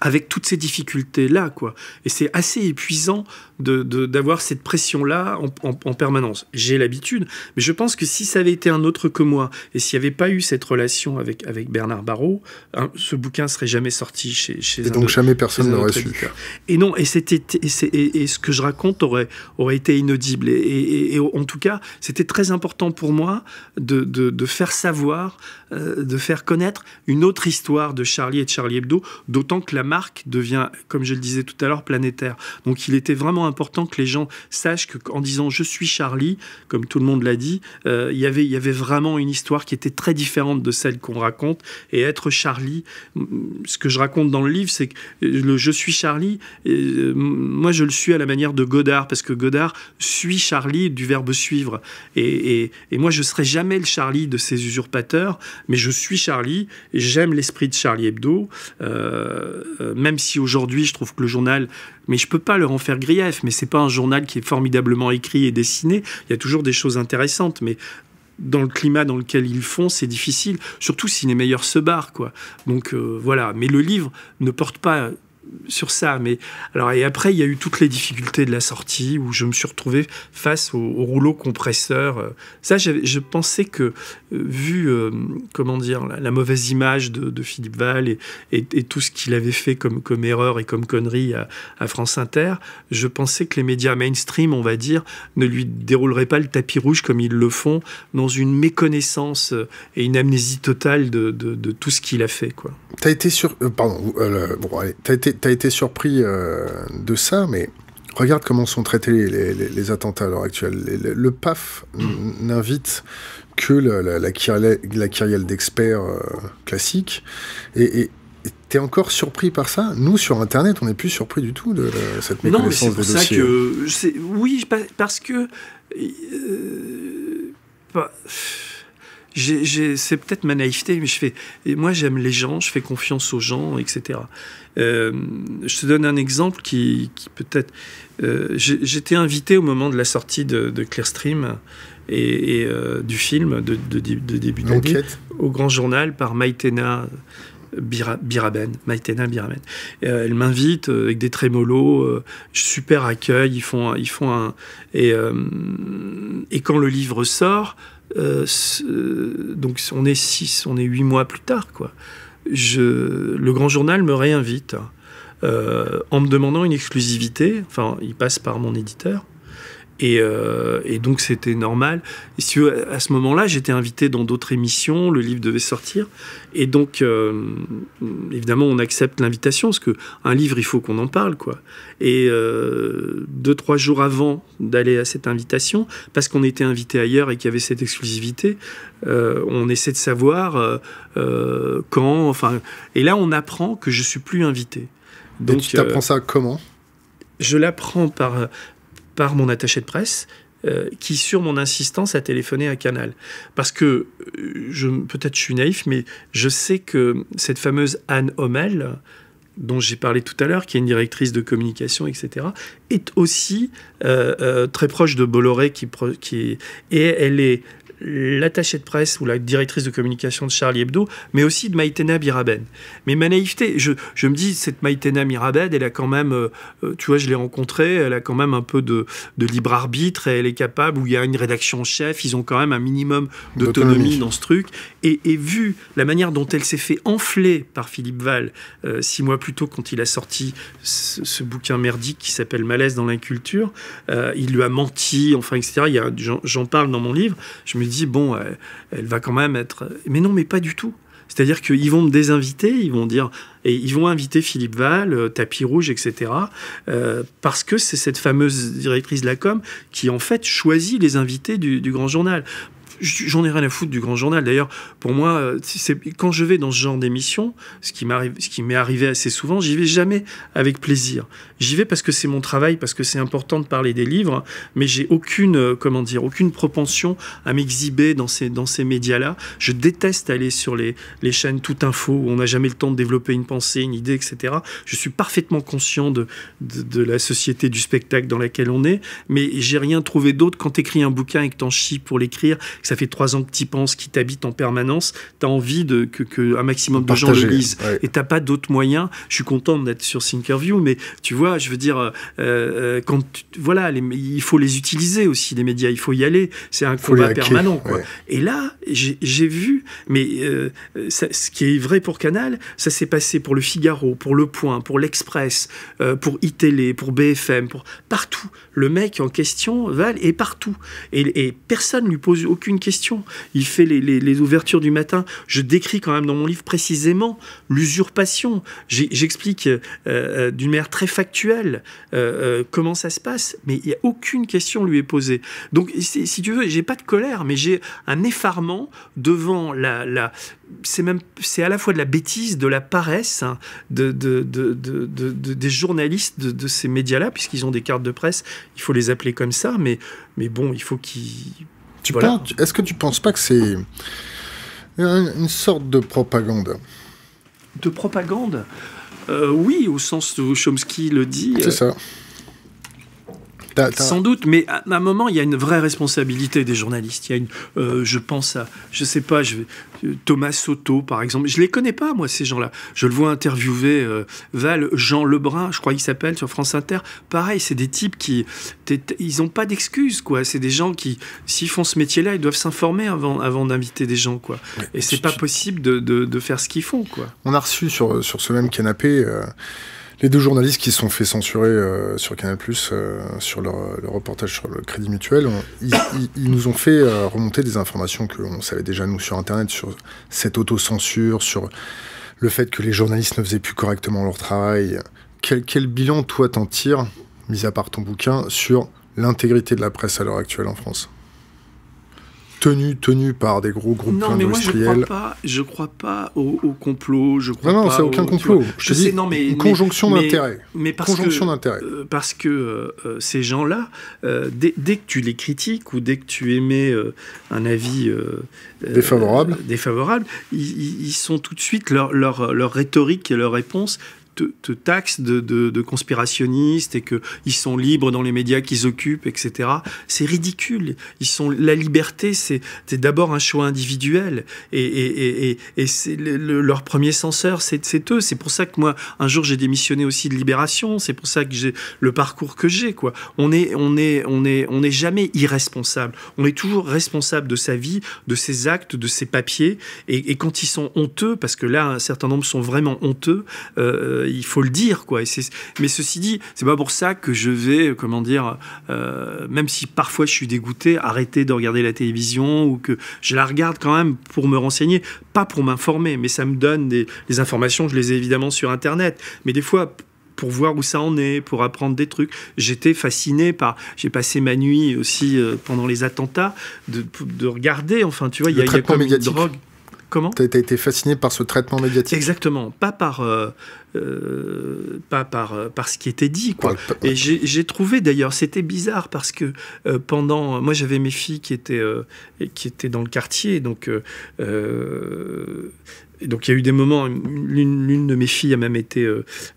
avec toutes ces difficultés-là. quoi. Et c'est assez épuisant d'avoir cette pression-là en, permanence. J'ai l'habitude, mais je pense que si ça avait été un autre que moi, et s'il n'y avait pas eu cette relation avec, avec Bernard Barrault, hein, ce bouquin serait jamais sorti chez, chez Et donc jamais personne n'aurait su. Et non, et, c'était et, ce que je raconte aurait, aurait été inaudible. Et, en tout cas, c'était très important pour moi de, de, faire savoir, euh, de faire connaître une autre histoire de Charlie et de Charlie Hebdo, d'autant que la marque devient, comme je le disais tout à l'heure, planétaire. Donc il était vraiment important que les gens sachent qu'en disant je suis Charlie, comme tout le monde l'a dit, euh, y il y avait vraiment une histoire qui était très différente de celle qu'on raconte. Et être Charlie, mm, ce que je raconte dans le livre, c'est que euh, le je suis Charlie, euh, moi je le suis à la manière de Godard, parce que Godard suit Charlie du verbe suivre. Et, et, moi je serai jamais le Charlie de ces usurpateurs, mais je suis Charlie, j'aime l'esprit de Charlie Hebdo, euh, même si aujourd'hui je trouve que le journal mais je ne peux pas leur en faire grief. Mais ce n'est pas un journal qui est formidablement écrit et dessiné. Il y a toujours des choses intéressantes, mais dans le climat dans lequel ils font, c'est difficile, surtout si les meilleurs se barrent, quoi. Donc euh, voilà. Mais le livre ne porte pas sur ça. Mais alors et après, il y a eu toutes les difficultés de la sortie où je me suis retrouvé face au, rouleau compresseur. Euh. Ça, je pensais que euh, vu euh, comment dire la, mauvaise image de, Philippe Val et, tout ce qu'il avait fait comme, comme erreur et comme connerie à, France Inter, je pensais que les médias mainstream, on va dire, ne lui dérouleraient pas le tapis rouge comme ils le font dans une méconnaissance et une amnésie totale de, tout ce qu'il a fait. Quoi. T'as été sur, pardon, bon allez, t'as été t'as as été surpris euh, de ça, mais regarde comment sont traités les, attentats à l'heure actuelle. Le, PAF n'invite que la, la, kyrielle, d'experts euh, classiques Et, t'es encore surpris par ça Nous, sur Internet, on n'est plus surpris du tout de, cette méconnaissance non, mais c'est pour ça que... Oui, parce que... Euh, c'est peut-être ma naïveté, mais je fais, moi j'aime les gens, je fais confiance aux gens, etc. Euh, je te donne un exemple qui, peut-être, euh, j'étais invité au moment de la sortie de, Clearstream et, euh, du film de, de, de début d'année au Grand Journal par Maïtena. Biraben, Maïtena Biraben. elle m'invite avec des trémolos, super accueil, ils font, ils font un... Et, et quand le livre sort, euh, euh, donc on est six, on est huit mois plus tard, quoi. le Grand Journal me réinvite euh, en me demandant une exclusivité. Enfin, il passe par mon éditeur. Euh, et, donc c'était normal. Et si à ce moment-là, j'étais invité dans d'autres émissions, le livre devait sortir. Et donc, euh, évidemment, on accepte l'invitation, parce qu'un livre, il faut qu'on en parle. quoi. Et euh, deux, trois jours avant d'aller à cette invitation, parce qu'on était invité ailleurs et qu'il y avait cette exclusivité, on essaie de savoir quand. Enfin, et là, on apprend que je suis plus invité. Donc, tu t'apprends ça comment je l'apprends par par mon attaché de presse, euh, qui, sur mon insistance, a téléphoné à Canal. Parce que, euh, je, peut-être je suis naïf, mais je sais que cette fameuse Anne Hommel, dont j'ai parlé tout à l'heure, qui est une directrice de communication, etc., est aussi euh, très proche de Bolloré, qui, et elle est l'attaché de presse ou la directrice de communication de Charlie Hebdo, mais aussi de Maïtena Miraben. Mais ma naïveté, je, me dis, cette Maïtena Mirabed, elle a quand même, euh, euh, tu vois, je l'ai rencontrée, elle a quand même un peu de, libre arbitre et elle est capable, où il y a une rédaction en chef, ils ont quand même un minimum d'autonomie dans ce truc. Et, vu la manière dont elle s'est fait enfler par Philippe Val euh, six mois plus tôt quand il a sorti ce, bouquin merdique qui s'appelle Malaise dans l'inculture, culture il lui a menti, enfin, etc. J'en parle dans mon livre. Je me dis, dit, bon, euh, elle, va quand même être... Mais non, mais pas du tout. C'est-à-dire qu'ils vont me désinviter, ils vont dire, et ils vont inviter Philippe Val, euh, Tapis Rouge, etc. Euh, parce que c'est cette fameuse directrice de la com qui en fait choisit les invités du grand journal j'en ai rien à foutre du grand journal. D'ailleurs, pour moi, euh, quand je vais dans ce genre d'émission, ce qui m'est arrivé assez souvent, j'y vais jamais avec plaisir. J'y vais parce que c'est mon travail, parce que c'est important de parler des livres, mais j'ai aucune, euh, comment dire, aucune propension à m'exhiber dans ces, dans ces médias-là. Je déteste aller sur les, les chaînes tout info où on n'a jamais le temps de développer une pensée, une idée, etc. Je suis parfaitement conscient de, de, la société du spectacle dans laquelle on est, mais j'ai rien trouvé d'autre quand tu écris un bouquin et que tu en chies pour l'écrire, ça fait trois ans que tu penses, qu'il t'habite en permanence, tu as envie de, que, un maximum de gens le lisent. et Et t'as pas d'autres moyens. Je suis content d'être sur Thinkerview, mais tu vois, je veux dire, euh, euh, quand voilà, il faut les utiliser aussi, les médias, il faut y aller. C'est un combat permanent. Et là, j'ai vu, mais euh, ce qui est vrai pour Canal, ça s'est passé pour le Figaro, pour Le Point, pour l'Express, pour ITélé, pour BFM, pour partout le mec en question va est partout et, personne personne lui pose aucune question. Il fait les, ouvertures du matin. Je décris quand même dans mon livre précisément l'usurpation. J'explique euh, euh, d'une manière très factuelle euh, comment ça se passe, mais il a aucune question lui est posée. Donc si tu veux, j'ai pas de colère, mais j'ai un effarement devant la, c'est même c'est à la fois de la bêtise, de la paresse hein, de, des journalistes de, ces médias-là, puisqu'ils ont des cartes de presse il faut les appeler comme ça, mais, mais bon, il faut qu'ils. Est-ce que tu penses pas que c'est une sorte de propagande De propagande euh, Oui, au sens où Chomsky le dit. C'est euh, ça. Sans doute, mais à, un moment, il y a une vraie responsabilité des journalistes. Il y a une, euh, je pense à, je sais pas, euh, Thomas Soto, par exemple. Je les connais pas, moi, ces gens-là. Je le vois interviewer euh, Val, Jean Lebrun, je crois qu'il s'appelle, sur France Inter. Pareil, c'est des types qui, ils n'ont pas d'excuses, quoi. C'est des gens qui, s'ils font ce métier-là, ils doivent s'informer avant, avant d'inviter des gens, quoi. Et c'est pas possible de, faire ce qu'ils font, quoi. On a reçu sur, sur ce même canapé les deux journalistes qui se sont fait censurer euh, sur Canal+, euh, sur leur, reportage sur le Crédit Mutuel, ils, nous ont fait euh, remonter des informations que on savait déjà nous sur Internet, sur cette autocensure, sur le fait que les journalistes ne faisaient plus correctement leur travail. Quel, quel bilan toi t'en tires, mis à part ton bouquin, sur l'intégrité de la presse à l'heure actuelle en France tenu, tenu par des gros groupes non, Moi, je crois pas, crois pas au, complot. Je non, non, c'est aucun complot. Je, une conjonction d'intérêts. Mais, parce, que, euh, parce que euh, euh, ces gens-là, dès, que tu les critiques ou dès que tu émets un avis défavorable, défavorable ils, sont tout de suite leur, leur, leur rhétorique et leur réponse te, taxe de, conspirationnistes et qu'ils sont libres dans les médias qu'ils occupent, etc. C'est ridicule. Ils sont, la liberté, c'est d'abord un choix individuel. Et, et, et, c'est leur premier censeur, c'est eux. C'est pour ça que moi, un jour, j'ai démissionné aussi de Libération. C'est pour ça que j'ai le parcours que j'ai. Quoi. On est, on est, on est, on n'est jamais irresponsable. On est toujours responsable de sa vie, de ses actes, de ses papiers. Et, quand ils sont honteux, parce que là, un certain nombre sont vraiment honteux, euh, il faut le dire, quoi. mais ceci dit, c'est pas pour ça que je vais, euh, comment dire, euh, même si parfois je suis dégoûté, arrêter de regarder la télévision ou que je la regarde quand même pour me renseigner, pas pour m'informer, mais ça me donne des, informations, je les ai évidemment sur Internet, mais des fois pour voir où ça en est, pour apprendre des trucs. J'étais fasciné par. J'ai passé ma nuit aussi euh, pendant les attentats de, regarder. Enfin, tu vois, il y a, y a comme une drogue. Comment Tu as, été fasciné par ce traitement médiatique. Exactement, pas par, euh, euh, pas par, euh, par ce qui était dit. Quoi. Et j'ai trouvé d'ailleurs, c'était bizarre parce que pendant. Moi j'avais mes filles qui étaient, qui étaient dans le quartier, donc. donc il y a eu des moments, l'une de mes filles a même été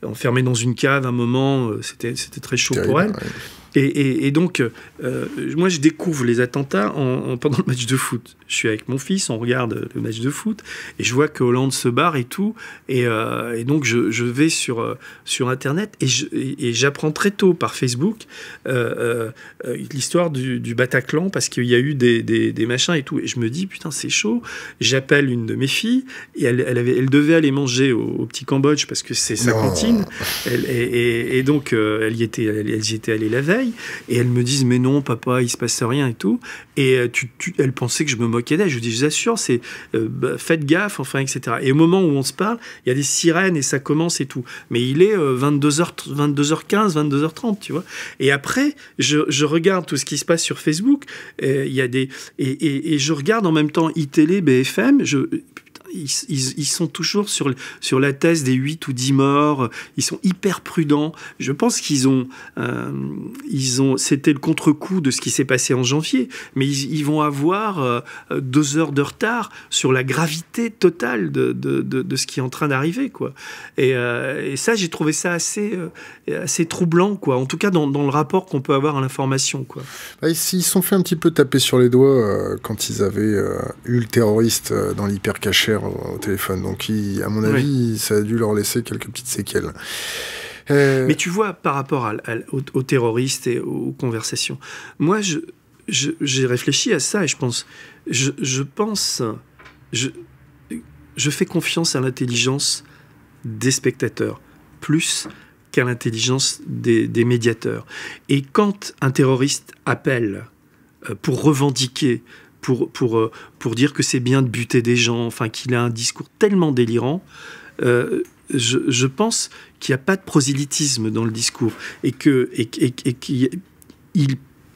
enfermée dans une cave un moment, c'était très chaud pour elle. Et, donc, euh, euh, moi, je découvre les attentats en, pendant le match de foot. Je suis avec mon fils, on regarde le match de foot, et je vois que Hollande se barre et tout. Et, euh, donc, je, vais sur, sur Internet et j'apprends très tôt par Facebook l'histoire du, Bataclan, parce qu'il y a eu des, machins et tout. Et je me dis, putain, c'est chaud. J'appelle une de mes filles, et elle, elle, avait, elle devait aller manger au, petit Cambodge, parce que c'est sa cantine. et, donc, elle y était, elle, y était la veille. Et elles me disent, mais non, papa, il se passe rien et tout. Et euh, tu, tu, elles pensaient que je me moquais d'elles. Je dis, je vous c'est, euh, bah, faites gaffe, enfin, etc. Et au moment où on se parle, il y a des sirènes et ça commence et tout. Mais il est 22h, 22h15, 22h30, tu vois. Et après, je, regarde tout ce qui se passe sur Facebook. Il y a des, et, je regarde en même temps ITL, BFM. Je, ils, sont toujours sur, sur la thèse des 8 ou 10 morts. Ils sont hyper prudents. Je pense qu'ils ont, euh, ils ont c'était le contre-coup de ce qui s'est passé en janvier, mais ils, vont avoir euh, deux heures de retard sur la gravité totale de, de, de, ce qui est en train d'arriver. quoi. Et, euh, ça, j'ai trouvé ça assez, assez troublant, quoi. en tout cas dans, dans le rapport qu'on peut avoir à l'information. quoi. Bah, ils sont fait un petit peu taper sur les doigts quand ils avaient eu le terroriste dans l'hypercachère euh, au, téléphone. Donc, à mon avis, ça a dû leur laisser quelques petites séquelles. Euh, Mais tu vois, par rapport aux, terroristes et aux conversations, moi, j'ai réfléchi à ça et je pense, je, pense, je, fais confiance à l'intelligence des spectateurs plus qu'à l'intelligence des, médiateurs. Et quand un terroriste appelle euh, pour revendiquer pour, euh, pour, dire que c'est bien de buter des gens, enfin qu'il a un discours tellement délirant. Euh, je, pense qu'il n'y a pas de prosélytisme dans le discours et que et, et,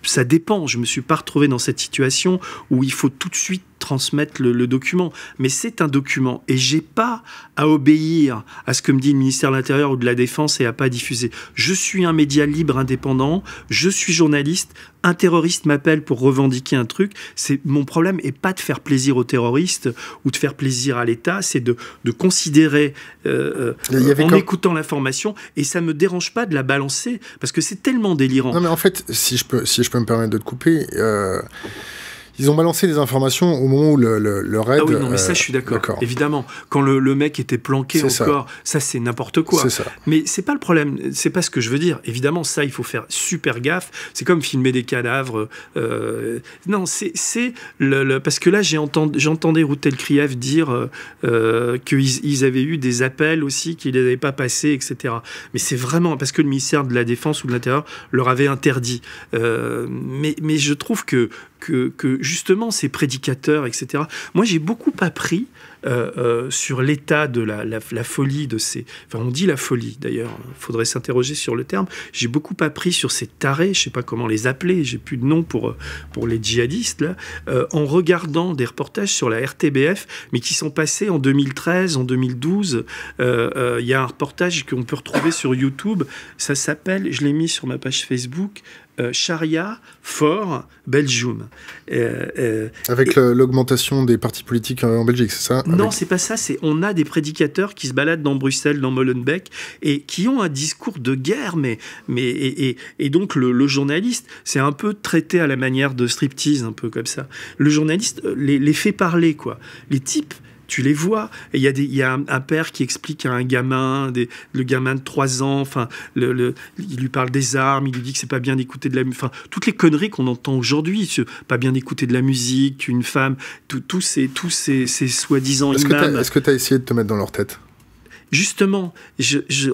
ça dépend. Je me suis pas retrouvé dans cette situation où il faut tout de suite transmettre le, document. Mais c'est un document et j'ai pas à obéir à ce que me dit le ministère de l'Intérieur ou de la Défense et à pas diffuser. Je suis un média libre indépendant, je suis journaliste, un terroriste m'appelle pour revendiquer un truc, c'est mon problème est pas de faire plaisir aux terroristes ou de faire plaisir à l'État, c'est de, de, considérer euh, euh, en écoutant l'information et ça me dérange pas de la balancer parce que c'est tellement délirant. Non mais en fait, si je peux si je peux me permettre de te couper. Euh, ils ont balancé des informations au moment où le, le, raid. Ah oui, non, mais ça, euh, je suis d'accord. Évidemment. Quand le, mec était planqué encore, ça, ça c'est n'importe quoi. Ça. Mais c'est pas le problème. C'est pas ce que je veux dire. Évidemment, ça, il faut faire super gaffe. C'est comme filmer des cadavres. Euh, non, c'est. Le, parce que là, j'entendais Routel Kriev dire euh, qu'ils avaient eu des appels aussi, qu'ils avaient pas passés, etc. Mais c'est vraiment parce que le ministère de la Défense ou de l'Intérieur leur avait interdit. mais, mais je trouve que que, justement ces prédicateurs, etc. Moi, j'ai beaucoup appris euh, euh, sur l'état de la, folie de ces. Enfin, on dit la folie d'ailleurs, il hein, faudrait s'interroger sur le terme. J'ai beaucoup appris sur ces tarés, je sais pas comment les appeler, j'ai plus de nom pour, euh, pour les djihadistes, là, en regardant des reportages sur la RTBF, mais qui sont passés en 2013, en 2012. Il y a un reportage qu'on peut retrouver sur YouTube, ça s'appelle, je l'ai mis sur ma page Facebook, euh, Sharia charia Fort, Belgium. Euh, euh, avec l'augmentation des partis politiques en Belgique, c'est ça Non, c'est pas ça. C'est on a des prédicateurs qui se baladent dans Bruxelles, dans Molenbeek, et qui ont un discours de guerre. Mais, mais et, donc le, journaliste, c'est un peu traité à la manière de striptease, un peu comme ça. Le journaliste les, les fait parler, quoi. Les types tu les vois. Il y, a des, y a un, père qui explique à un gamin, le gamin de 3 ans, enfin, il lui parle des armes, il lui dit que c'est pas bien d'écouter de la musique, toutes les conneries qu'on entend aujourd'hui, pas bien d'écouter de la musique, une femme, tous ces, soi-disant Est-ce que tu as, essayé de te mettre dans leur tête justement,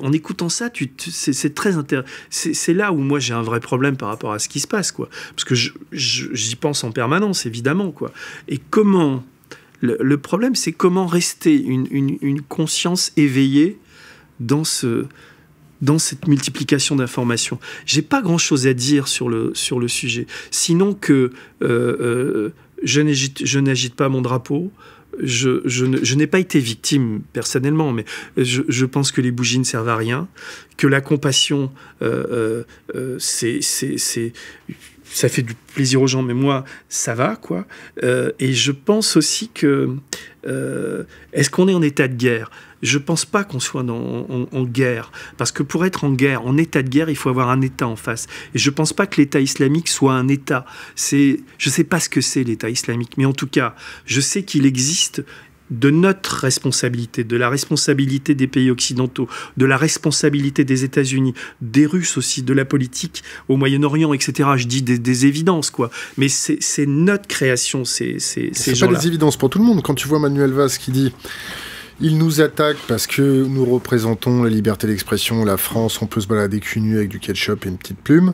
en écoutant ça, c'est, très intéressant. C'est, là où moi j'ai un vrai problème par rapport à ce qui se passe, quoi. Parce que j'y pense en permanence, évidemment, quoi. Et comment le, problème, c'est comment rester une, conscience éveillée dans, ce, dans cette multiplication d'informations. J'ai pas grand-chose à dire sur le, sur le sujet, sinon que euh, euh je n'agite pas mon drapeau, je, je n'ai pas été victime personnellement, mais je, pense que les bougies ne servent à rien, que la compassion, euh, euh, euh c'est ça fait du plaisir aux gens, mais moi, ça va, quoi. Euh, et je pense aussi que. Euh, est-ce qu'on est en état de guerre Je pense pas qu'on soit en, guerre. Parce que pour être en guerre, en état de guerre, il faut avoir un État en face. Et je pense pas que l'État islamique soit un État. C'est, Je sais pas ce que c'est l'État islamique, mais en tout cas, je sais qu'il existe de notre responsabilité, de la responsabilité des pays occidentaux, de la responsabilité des États-Unis, des Russes aussi, de la politique au Moyen-Orient, etc. Je dis des, évidences, quoi. Mais c'est notre création, C'est ces, pas des évidences pour tout le monde. Quand tu vois Manuel Valls qui dit... il nous attaque parce que nous représentons la liberté d'expression, la France, on peut se balader cul nu avec du ketchup et une petite plume.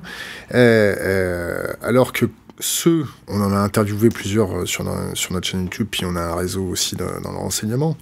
Eh, eh, alors que ceux, on en a interviewé plusieurs euh, sur, notre chaîne YouTube, puis on a un réseau aussi dans, dans le renseignement,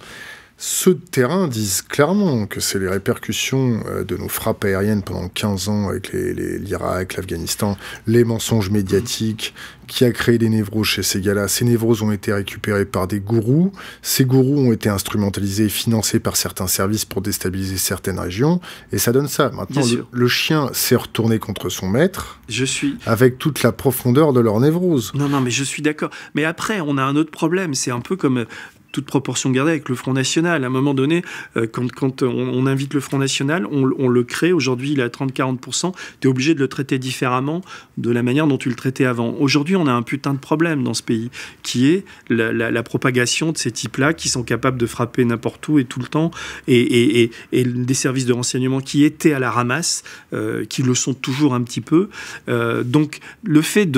ceux terrain disent clairement que c'est les répercussions euh, de nos frappes aériennes pendant 15 ans avec l'Irak, l'Afghanistan, les mensonges médiatiques qui a créé des névroses chez ces gars-là. Ces névroses ont été récupérées par des gourous. Ces gourous ont été instrumentalisés et financés par certains services pour déstabiliser certaines régions. Et ça donne ça. Maintenant, le, le, chien s'est retourné contre son maître. Je suis. Avec toute la profondeur de leur névrose. Non, non, mais je suis d'accord. Mais après, on a un autre problème. C'est un peu comme toute proportion gardée avec le Front National. À un moment donné, euh, quand, quand on, invite le Front National, on, le crée. Aujourd'hui, il est à 30-40%. Tu es obligé de le traiter différemment de la manière dont tu le traitais avant. Aujourd'hui, on a un putain de problème dans ce pays qui est la, propagation de ces types-là qui sont capables de frapper n'importe où et tout le temps. Et, des services de renseignement qui étaient à la ramasse, euh, qui le sont toujours un petit peu. Euh, donc, le fait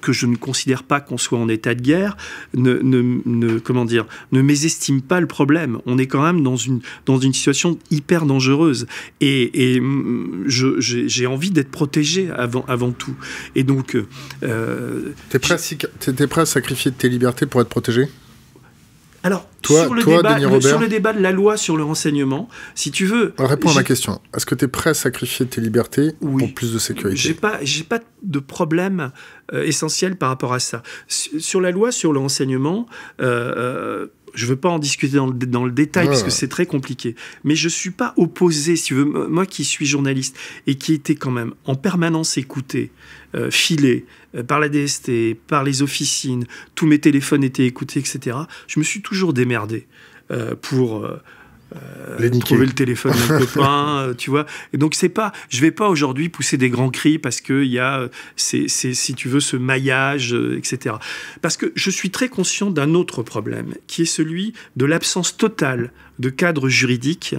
que je ne considère pas qu'on soit en état de guerre ne, ne comment dire, ne mésestime pas le problème. On est quand même dans une, dans une situation hyper dangereuse. Et, mm, j'ai envie d'être protégé avant, avant tout. Et donc. Euh, t'es prêt, à, prêt à sacrifier tes libertés pour être protégé alors, sur, le débat, de la loi sur le renseignement, si tu veux... Réponds à ma question. Est-ce que tu es prêt à sacrifier tes libertés pour plus de sécurité J'ai pas, j'ai pas de problème euh, essentiel par rapport à ça. Sur, la loi sur le renseignement, euh, je veux pas en discuter dans le, détail parce que c'est très compliqué. Mais je suis pas opposé, si tu veux, moi qui suis journaliste et qui était quand même en permanence écouté, euh, filé euh, par la DST, par les officines, tous mes téléphones étaient écoutés, etc. Je me suis toujours démerdé. Euh, pour, euh, trouver le téléphone d'un copain, euh, tu vois. Et donc c'est pas, je vais pas aujourd'hui pousser des grands cris parce que y a, euh, c'est, si tu veux, ce maillage, etc. Parce que je suis très conscient d'un autre problème, qui est celui de l'absence totale de cadre juridique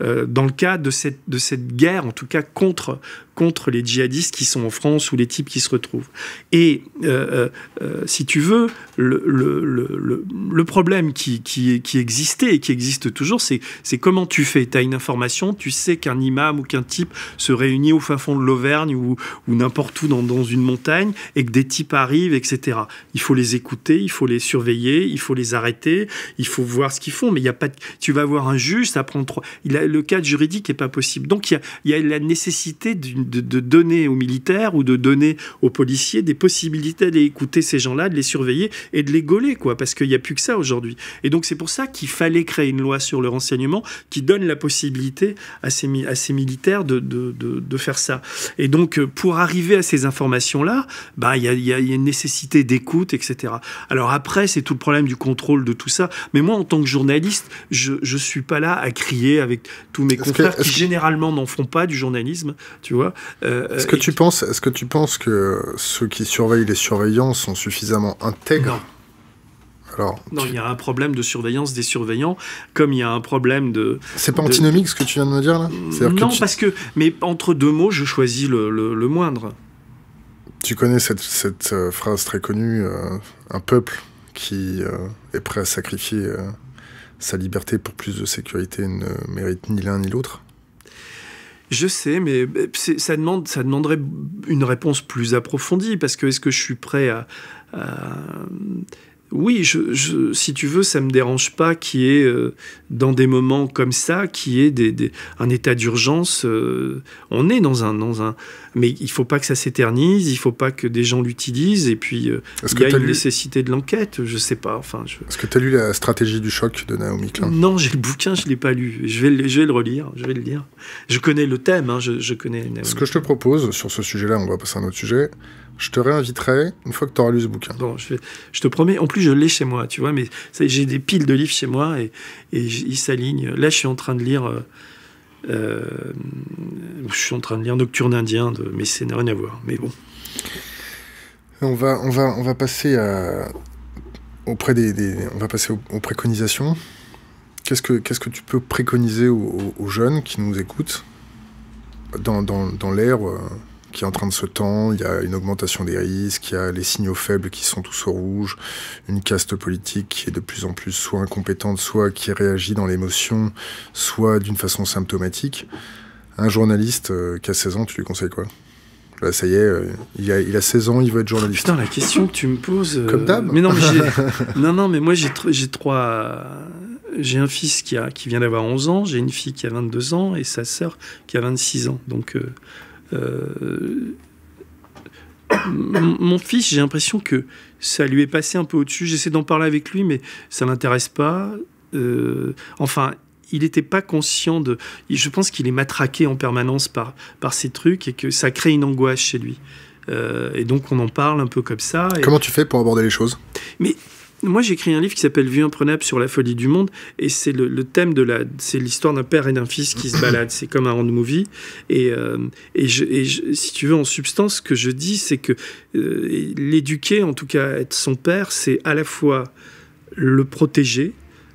euh, dans le cas de cette, de cette guerre, en tout cas contre, contre les djihadistes qui sont en France ou les types qui se retrouvent. Et euh, euh, si tu veux, le, le, le, le problème qui, qui, qui, existait et qui existe toujours, c'est comment tu fais. Tu as une information, tu sais qu'un imam ou qu'un type se réunit au fin fond de l'Auvergne ou, ou n'importe où dans, dans, une montagne et que des types arrivent, etc. Il faut les écouter, il faut les surveiller, il faut les arrêter, il faut voir ce qu'ils font. Mais il y a pas tu vas voir un juge, ça prend trois... Il a, le cadre juridique n'est pas possible. Donc il y, a, la nécessité de, donner aux militaires ou de donner aux policiers des possibilités d'écouter écouter ces gens-là, de les surveiller et de les gauler, quoi, parce qu'il n'y a plus que ça aujourd'hui. Et donc c'est pour ça qu'il fallait créer une loi sur le renseignement qui donne la possibilité à ces, à ces militaires de, de, de, faire ça. Et donc pour arriver à ces informations-là, bah, il y, a, y a une nécessité d'écoute, etc. Alors après, c'est tout le problème du contrôle de tout ça. Mais moi, en tant que journaliste, je ne suis pas là à crier avec tous mes confrères qui généralement n'en font pas du journalisme, tu vois. Euh, est-ce que tu penses, est-ce que tu penses que ceux qui surveillent les surveillants sont suffisamment intègres non. Alors, il y a un problème de surveillance des surveillants, comme il y a un problème de. C'est pas antinomique ce que tu viens de me dire là mm, Non, parce que. Mais entre deux mots, je choisis le, le, moindre. Tu connais cette, euh, phrase très connue euh, un peuple qui est prêt à sacrifier sa liberté pour plus de sécurité ne mérite ni l'un ni l'autre je sais, mais ça, demande, ça demanderait une réponse plus approfondie, parce que est-ce que je suis prêt à oui, je, si tu veux, ça me dérange pas qui est ait, euh, dans des moments comme ça, qui est des, un état d'urgence. Euh, on est dans un, dans un, mais il faut pas que ça s'éternise, il faut pas que des gens l'utilisent. Et puis euh, il y a une nécessité de l'enquête. Je sais pas. Enfin, est-ce que tu as lu la stratégie du choc de Naomi Klein Non, j'ai le bouquin, je l'ai pas lu. Je vais, je vais le relire, je vais le lire. Je connais le thème, hein, je, connais. Naomi. Ce que je te propose sur ce sujet-là, on va passer à un autre sujet je te réinviterai une fois que tu auras lu ce bouquin. je, te promets, en plus je l'ai chez moi, tu vois, mais j'ai des piles de livres chez moi et, ils s'alignent. Là, je suis en train de lire. Euh, euh, je suis en train de lire Nocturne indien, mais c'est rien à voir. Mais bon. On va, on va, on va passer auprès des, on va passer aux, préconisations. Qu'est-ce que, qu'est-ce que tu peux préconiser aux, jeunes qui nous écoutent dans, dans, dans l'ère qui est en train de se tendre, il y a une augmentation des risques, il y a les signaux faibles qui sont tous au rouge, une caste politique qui est de plus en plus soit incompétente, soit qui réagit dans l'émotion, soit d'une façon symptomatique. Un journaliste euh, qui a 16 ans, tu lui conseilles quoi Là, bah, ça y est, euh, il, a, il, a, 16 ans, il veut être journaliste. Putain, la question que tu me poses. Euh, Comme d'hab. Mais non, mais non, non, mais moi, j'ai trois. J'ai un fils qui, a, qui vient d'avoir 11 ans, j'ai une fille qui a 22 ans et sa sœur qui a 26 ans. Donc. Euh, mon fils, j'ai l'impression que ça lui est passé un peu au-dessus. J'essaie d'en parler avec lui, mais ça l'intéresse pas. Euh, enfin, il n'était pas conscient de. Je pense qu'il est matraqué en permanence par, par ces trucs et que ça crée une angoisse chez lui. Euh, et donc on en parle un peu comme ça. Comment tu fais pour aborder les choses Mais moi j'ai écrit un livre qui s'appelle Vue imprenable sur la folie du monde et c'est le, thème de la c'est l'histoire d'un père et d'un fils qui se baladent c'est comme un hand movie et, euh, si tu veux en substance ce que je dis c'est que euh, l'éduquer en tout cas être son père c'est à la fois le protéger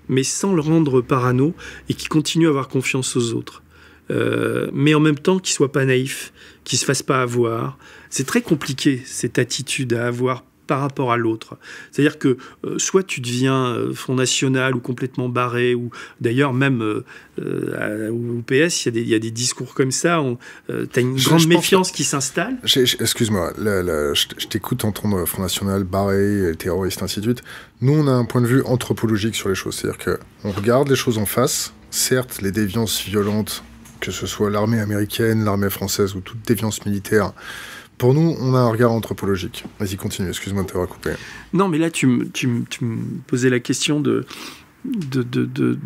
mais sans le rendre parano et qui continue à avoir confiance aux autres euh, mais en même temps qu'il soit pas naïf qu'il se fasse pas avoir c'est très compliqué cette attitude à avoir par rapport à l'autre. C'est-à-dire que euh, soit tu deviens euh, Front National ou complètement barré, ou d'ailleurs même euh, au PS, il y, a des discours comme ça, tu as une grande méfiance qui s'installe. Excuse-moi, je, t'écoute entendre Front National, barré, terroriste, ainsi de suite. Nous, on a un point de vue anthropologique sur les choses, c'est-à-dire qu'on regarde les choses en face, certes, les déviances violentes, que ce soit l'armée américaine, l'armée française ou toute déviance militaire, pour nous, on a un regard anthropologique. Vas-y, continue, excuse-moi de t'avoir coupé. Non, mais là, tu me tu posais la question de, de, de,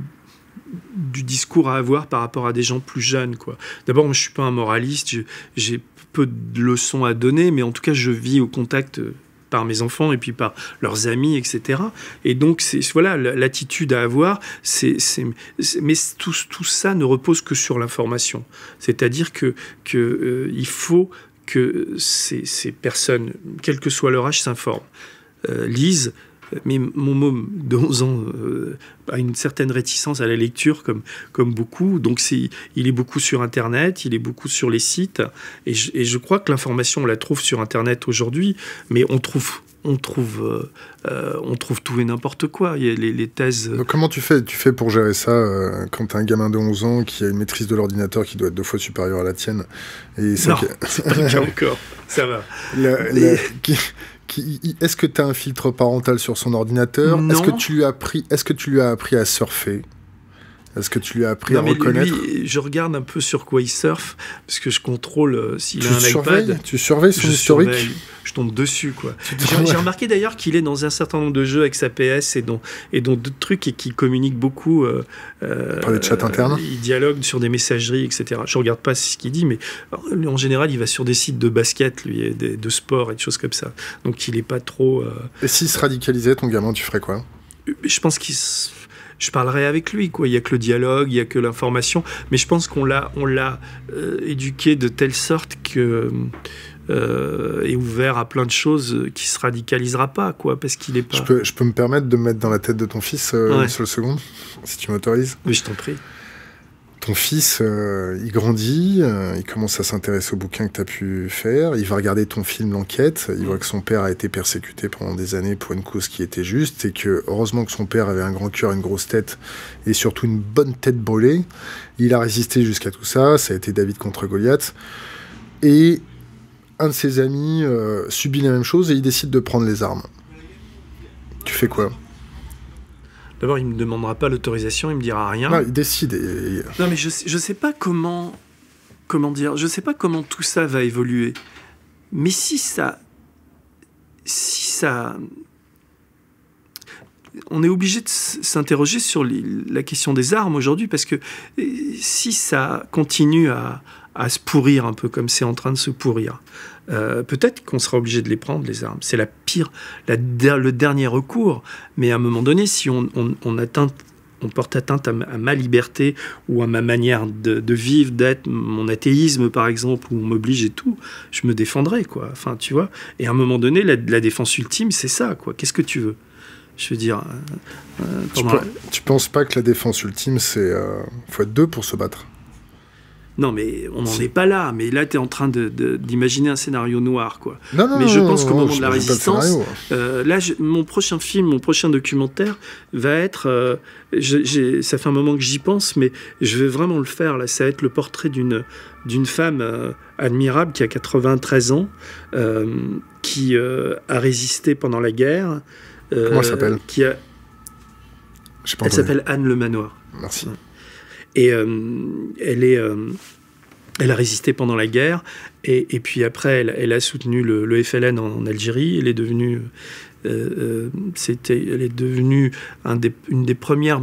du discours à avoir par rapport à des gens plus jeunes. quoi. D'abord, je ne suis pas un moraliste, j'ai peu de leçons à donner, mais en tout cas, je vis au contact euh, par mes enfants et puis par leurs amis, etc. Et donc, c'est voilà, l'attitude à avoir, c'est, mais tout, tout ça ne repose que sur l'information. C'est-à-dire que, que euh, il faut que ces, personnes, quel que soit leur âge, s'informent, euh, lisent, mais mon môme de 11 ans euh, a une certaine réticence à la lecture, comme, comme beaucoup. Donc, il est beaucoup sur Internet, il est beaucoup sur les sites. Et je, crois que l'information, on la trouve sur Internet aujourd'hui, mais on trouve on trouve, euh, euh, on trouve tout et n'importe quoi. Il y a les, thèses. comment tu fais, tu fais pour gérer ça quand tu as un gamin de 11 ans qui a une maîtrise de l'ordinateur qui doit être deux fois supérieure à la tienne et ça Non, c'est pas le cas encore. Ça va. Les... Est-ce que tu as un filtre parental sur son ordinateur Est-ce que tu lui as appris, est-ce que tu lui as appris à surfer est-ce que tu lui as appris à reconnaître Je regarde un peu sur quoi il surfe, parce que je contrôle euh, s'il a un iPad. Tu surveilles son je historique Je tombe dessus, quoi. J'ai remarqué d'ailleurs qu'il est dans un certain nombre de jeux avec sa PS et dont et dont d'autres trucs et qu'il communique beaucoup. Euh, euh Par les chats euh, Il dialogue sur des messageries, etc. Je regarde pas ce qu'il dit, mais en général, il va sur des sites de basket, lui, et de, sport et de choses comme ça. Donc il est pas trop. Et s'il se radicalisait, ton gamin, tu ferais quoi je pense qu'il je parlerai avec lui. Quoi. Il n'y a que le dialogue, il n'y a que l'information. Mais je pense qu'on l'a, on l'a euh, éduqué de telle sorte que euh, est ouvert à plein de choses qui se radicalisera pas, quoi, parce qu'il est pas. Je peux, je peux me permettre de mettre dans la tête de ton fils euh, sur le second, si tu m'autorises. Oui, je t'en prie ton fils, euh, il grandit, euh, il commence à s'intéresser aux bouquins que tu as pu faire, il va regarder ton film L'enquête, il voit mm. que son père a été persécuté pendant des années pour une cause qui était juste, et que heureusement que son père avait un grand cœur, une grosse tête, et surtout une bonne tête brûlée. Il a résisté jusqu'à tout ça, ça a été David contre Goliath. Et un de ses amis euh, subit la même chose et il décide de prendre les armes. Tu fais quoi D'abord, il me demandera pas l'autorisation, il me dira rien. Non, il décide. Non, mais je ne sais pas comment comment dire, je sais pas comment tout ça va évoluer. Mais si ça si ça on est obligé de s'interroger sur la question des armes aujourd'hui parce que eh, si ça continue à, à se pourrir un peu comme c'est en train de se pourrir. Euh, peut-être qu'on sera obligé de les prendre, les armes. C'est la pire, le dernier recours. Mais à un moment donné, si on, on porte atteinte à ma, liberté ou à ma manière de, vivre, d'être, mon athéisme par exemple, où on m'oblige et tout, je me défendrai, quoi. Enfin, tu vois. Et à un moment donné, la, défense ultime, c'est ça, quoi. Qu'est-ce que tu veux Je veux dire. Euh, euh, tu, penses pas que la défense ultime, c'est. Euh, faut être deux pour se battre non, mais on n'en est pas là. Mais là, tu es en train d'imaginer un scénario noir, quoi. Non, mais je pense qu'au moment de la résistance, hein. euh, là, mon prochain film, mon prochain documentaire va être. Euh, ça fait un moment que j'y pense, mais je vais vraiment le faire. Là, ça va être le portrait d'une d'une femme euh, admirable qui a 93 ans, qui a résisté pendant la guerre. Comment elle s'appelle Elle s'appelle Anne Le Manoir. Merci. Mm. Et euh, elle est euh, elle a résisté pendant la guerre et, puis après elle, a soutenu le, FLN en, Algérie. Elle est devenue, euh, c'était, elle est devenue un des, une des premières.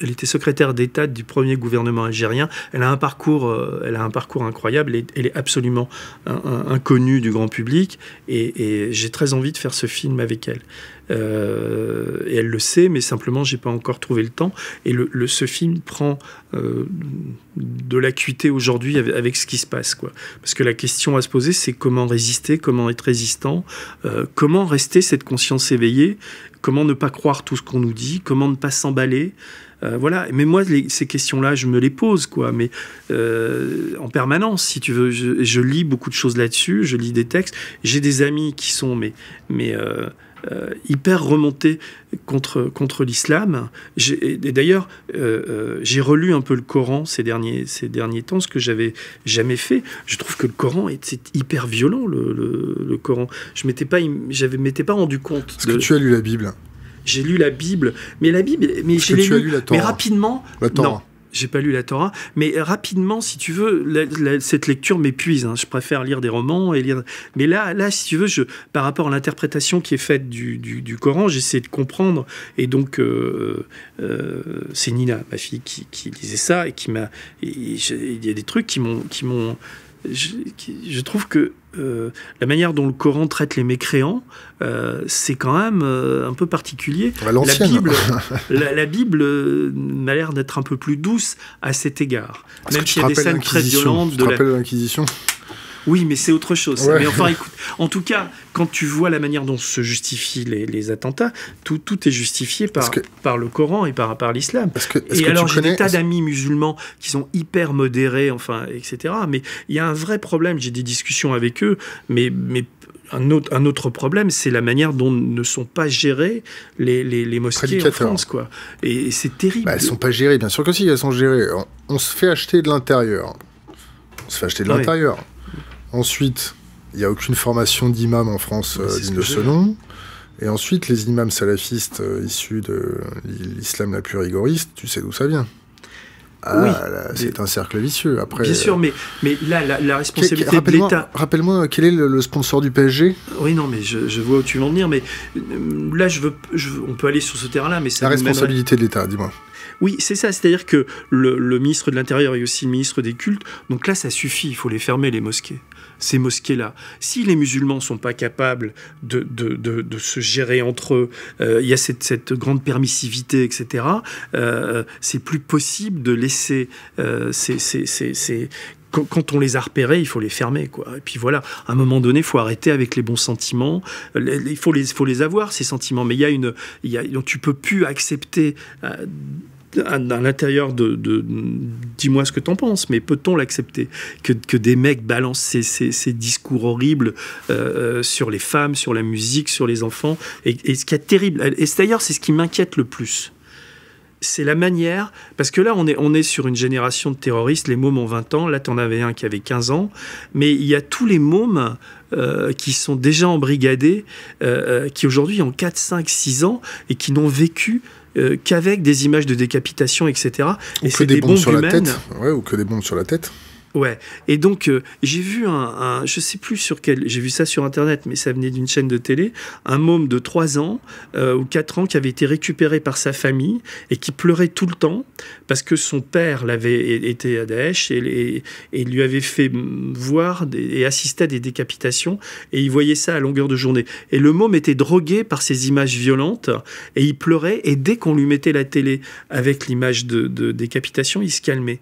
Elle était secrétaire d'État du premier gouvernement algérien. Elle a un parcours, elle a un parcours incroyable. Elle est, absolument inconnue du grand public et, et j'ai très envie de faire ce film avec elle. Euh, et elle le sait, mais simplement, j'ai pas encore trouvé le temps. Et le, ce film prend euh, de l'acuité aujourd'hui avec, ce qui se passe, quoi. Parce que la question à se poser, c'est comment résister, comment être résistant, euh, comment rester cette conscience éveillée, comment ne pas croire tout ce qu'on nous dit, comment ne pas s'emballer. voilà. Mais moi, ces questions-là, je me les pose, quoi. Mais en permanence, si tu veux, je, lis beaucoup de choses là-dessus. Je lis des textes. J'ai des amis qui sont, mais, mais euh, hyper remonté contre, contre l'islam. Et d'ailleurs, euh, euh, j'ai relu un peu le Coran ces derniers, ces derniers temps, ce que j'avais jamais fait. Je trouve que le Coran est, hyper violent, le, Coran. Je m'étais pas, m'étais pas rendu compte. Est-ce que tu as lu la Bible j'ai lu la Bible, mais la Bible, mais j'ai lu, mais rapidement. Non, j'ai pas lu la Torah, mais rapidement, si tu veux, cette lecture m'épuise. Hein. Je préfère lire des romans et lire. Mais là, là, si tu veux, je, par rapport à l'interprétation qui est faite du, Coran, j'essaie de comprendre. Et donc, euh, euh, c'est Nina, ma fille, qui, disait ça et qui m'a. Il y a des trucs qui m'ont, qui m'ont, je, trouve que euh, la manière dont le Coran traite les mécréants, euh, c'est quand même euh, un peu particulier. la Bible, la, Bible m'a l'air d'être un peu plus douce à cet égard. Même s'il y a des scènes très violentes. Tu te de l'Inquisition oui, mais c'est autre chose. Mais enfin, écoute, en tout cas, quand tu vois la manière dont se justifient les, attentats, tout, tout est justifié par, par le Coran et par, par l'islam. Parce que alors, j'ai connais... des tas d'amis musulmans qui sont hyper modérés, enfin, etc. Mais il y a un vrai problème. J'ai des discussions avec eux, mais, mais un autre, un autre, problème, c'est la manière dont ne sont pas gérées les, les, mosquées en France. Quoi. Et, c'est terrible. Bah, elles ne sont pas gérées, bien sûr que si, elles sont gérées. On, se fait acheter de l'intérieur. On se fait acheter de l'intérieur. Ensuite, il n'y a aucune formation d'imam en France euh, digne de ce nom. Et ensuite, les imams salafistes euh, issus de l'islam la plus rigoriste, tu sais d'où ça vient. Ah, oui, c'est un cercle vicieux. Après, bien sûr, euh, mais, mais là, la, responsabilité de l'État. Rappelle-moi, quel est le, sponsor du PSG Oui, non, mais je, vois où tu veux en venir, mais là, je veux, on peut aller sur ce terrain-là, mais ça. La responsabilité de l'État, dis-moi. Oui, c'est ça, c'est-à-dire que le, le ministre de l'Intérieur est aussi le ministre des cultes, donc là, ça suffit, il faut les fermer, les mosquées ces mosquées-là. Si les musulmans ne sont pas capables de, de, de, se gérer entre eux, euh, il y a cette, cette, grande permissivité, etc., euh, c'est plus possible de laisser euh, ces, quand on les a repérés, il faut les fermer. Quoi. Et puis voilà, à un moment donné, il faut arrêter avec les bons sentiments. Il faut les, faut les avoir, ces sentiments. Mais il y a une. Il y a, tu peux plus accepter à, l'intérieur de, dis-moi ce que t'en penses, mais peut-on l'accepter que, que, des mecs balancent ces, discours horribles euh, euh, sur les femmes, sur la musique, sur les enfants et, ce qui est terrible, et d'ailleurs c'est ce qui m'inquiète le plus, c'est la manière, parce que là, on est, on est sur une génération de terroristes, les mômes ont 20 ans, là, en avais un qui avait 15 ans, mais il y a tous les mômes euh, qui sont déjà embrigadés, qui aujourd'hui ont 4, 5, 6 ans et qui n'ont vécu euh, qu'avec des images de décapitation, etc. et c'est des, bombes, sur humaines. la tête. ou que des bombes sur la tête. Ouais. Et donc, euh, j'ai vu un, Je Je sais plus sur quel. J'ai vu ça sur Internet, mais ça venait d'une chaîne de télé. Un môme de 3 ans euh, ou 4 ans qui avait été récupéré par sa famille et qui pleurait tout le temps parce que son père l'avait été à Daesh et, lui avait fait voir et assister à des décapitations. Et il voyait ça à longueur de journée. Et le môme était drogué par ces images violentes et il pleurait. Et dès qu'on lui mettait la télé avec l'image de décapitation, il se calmait.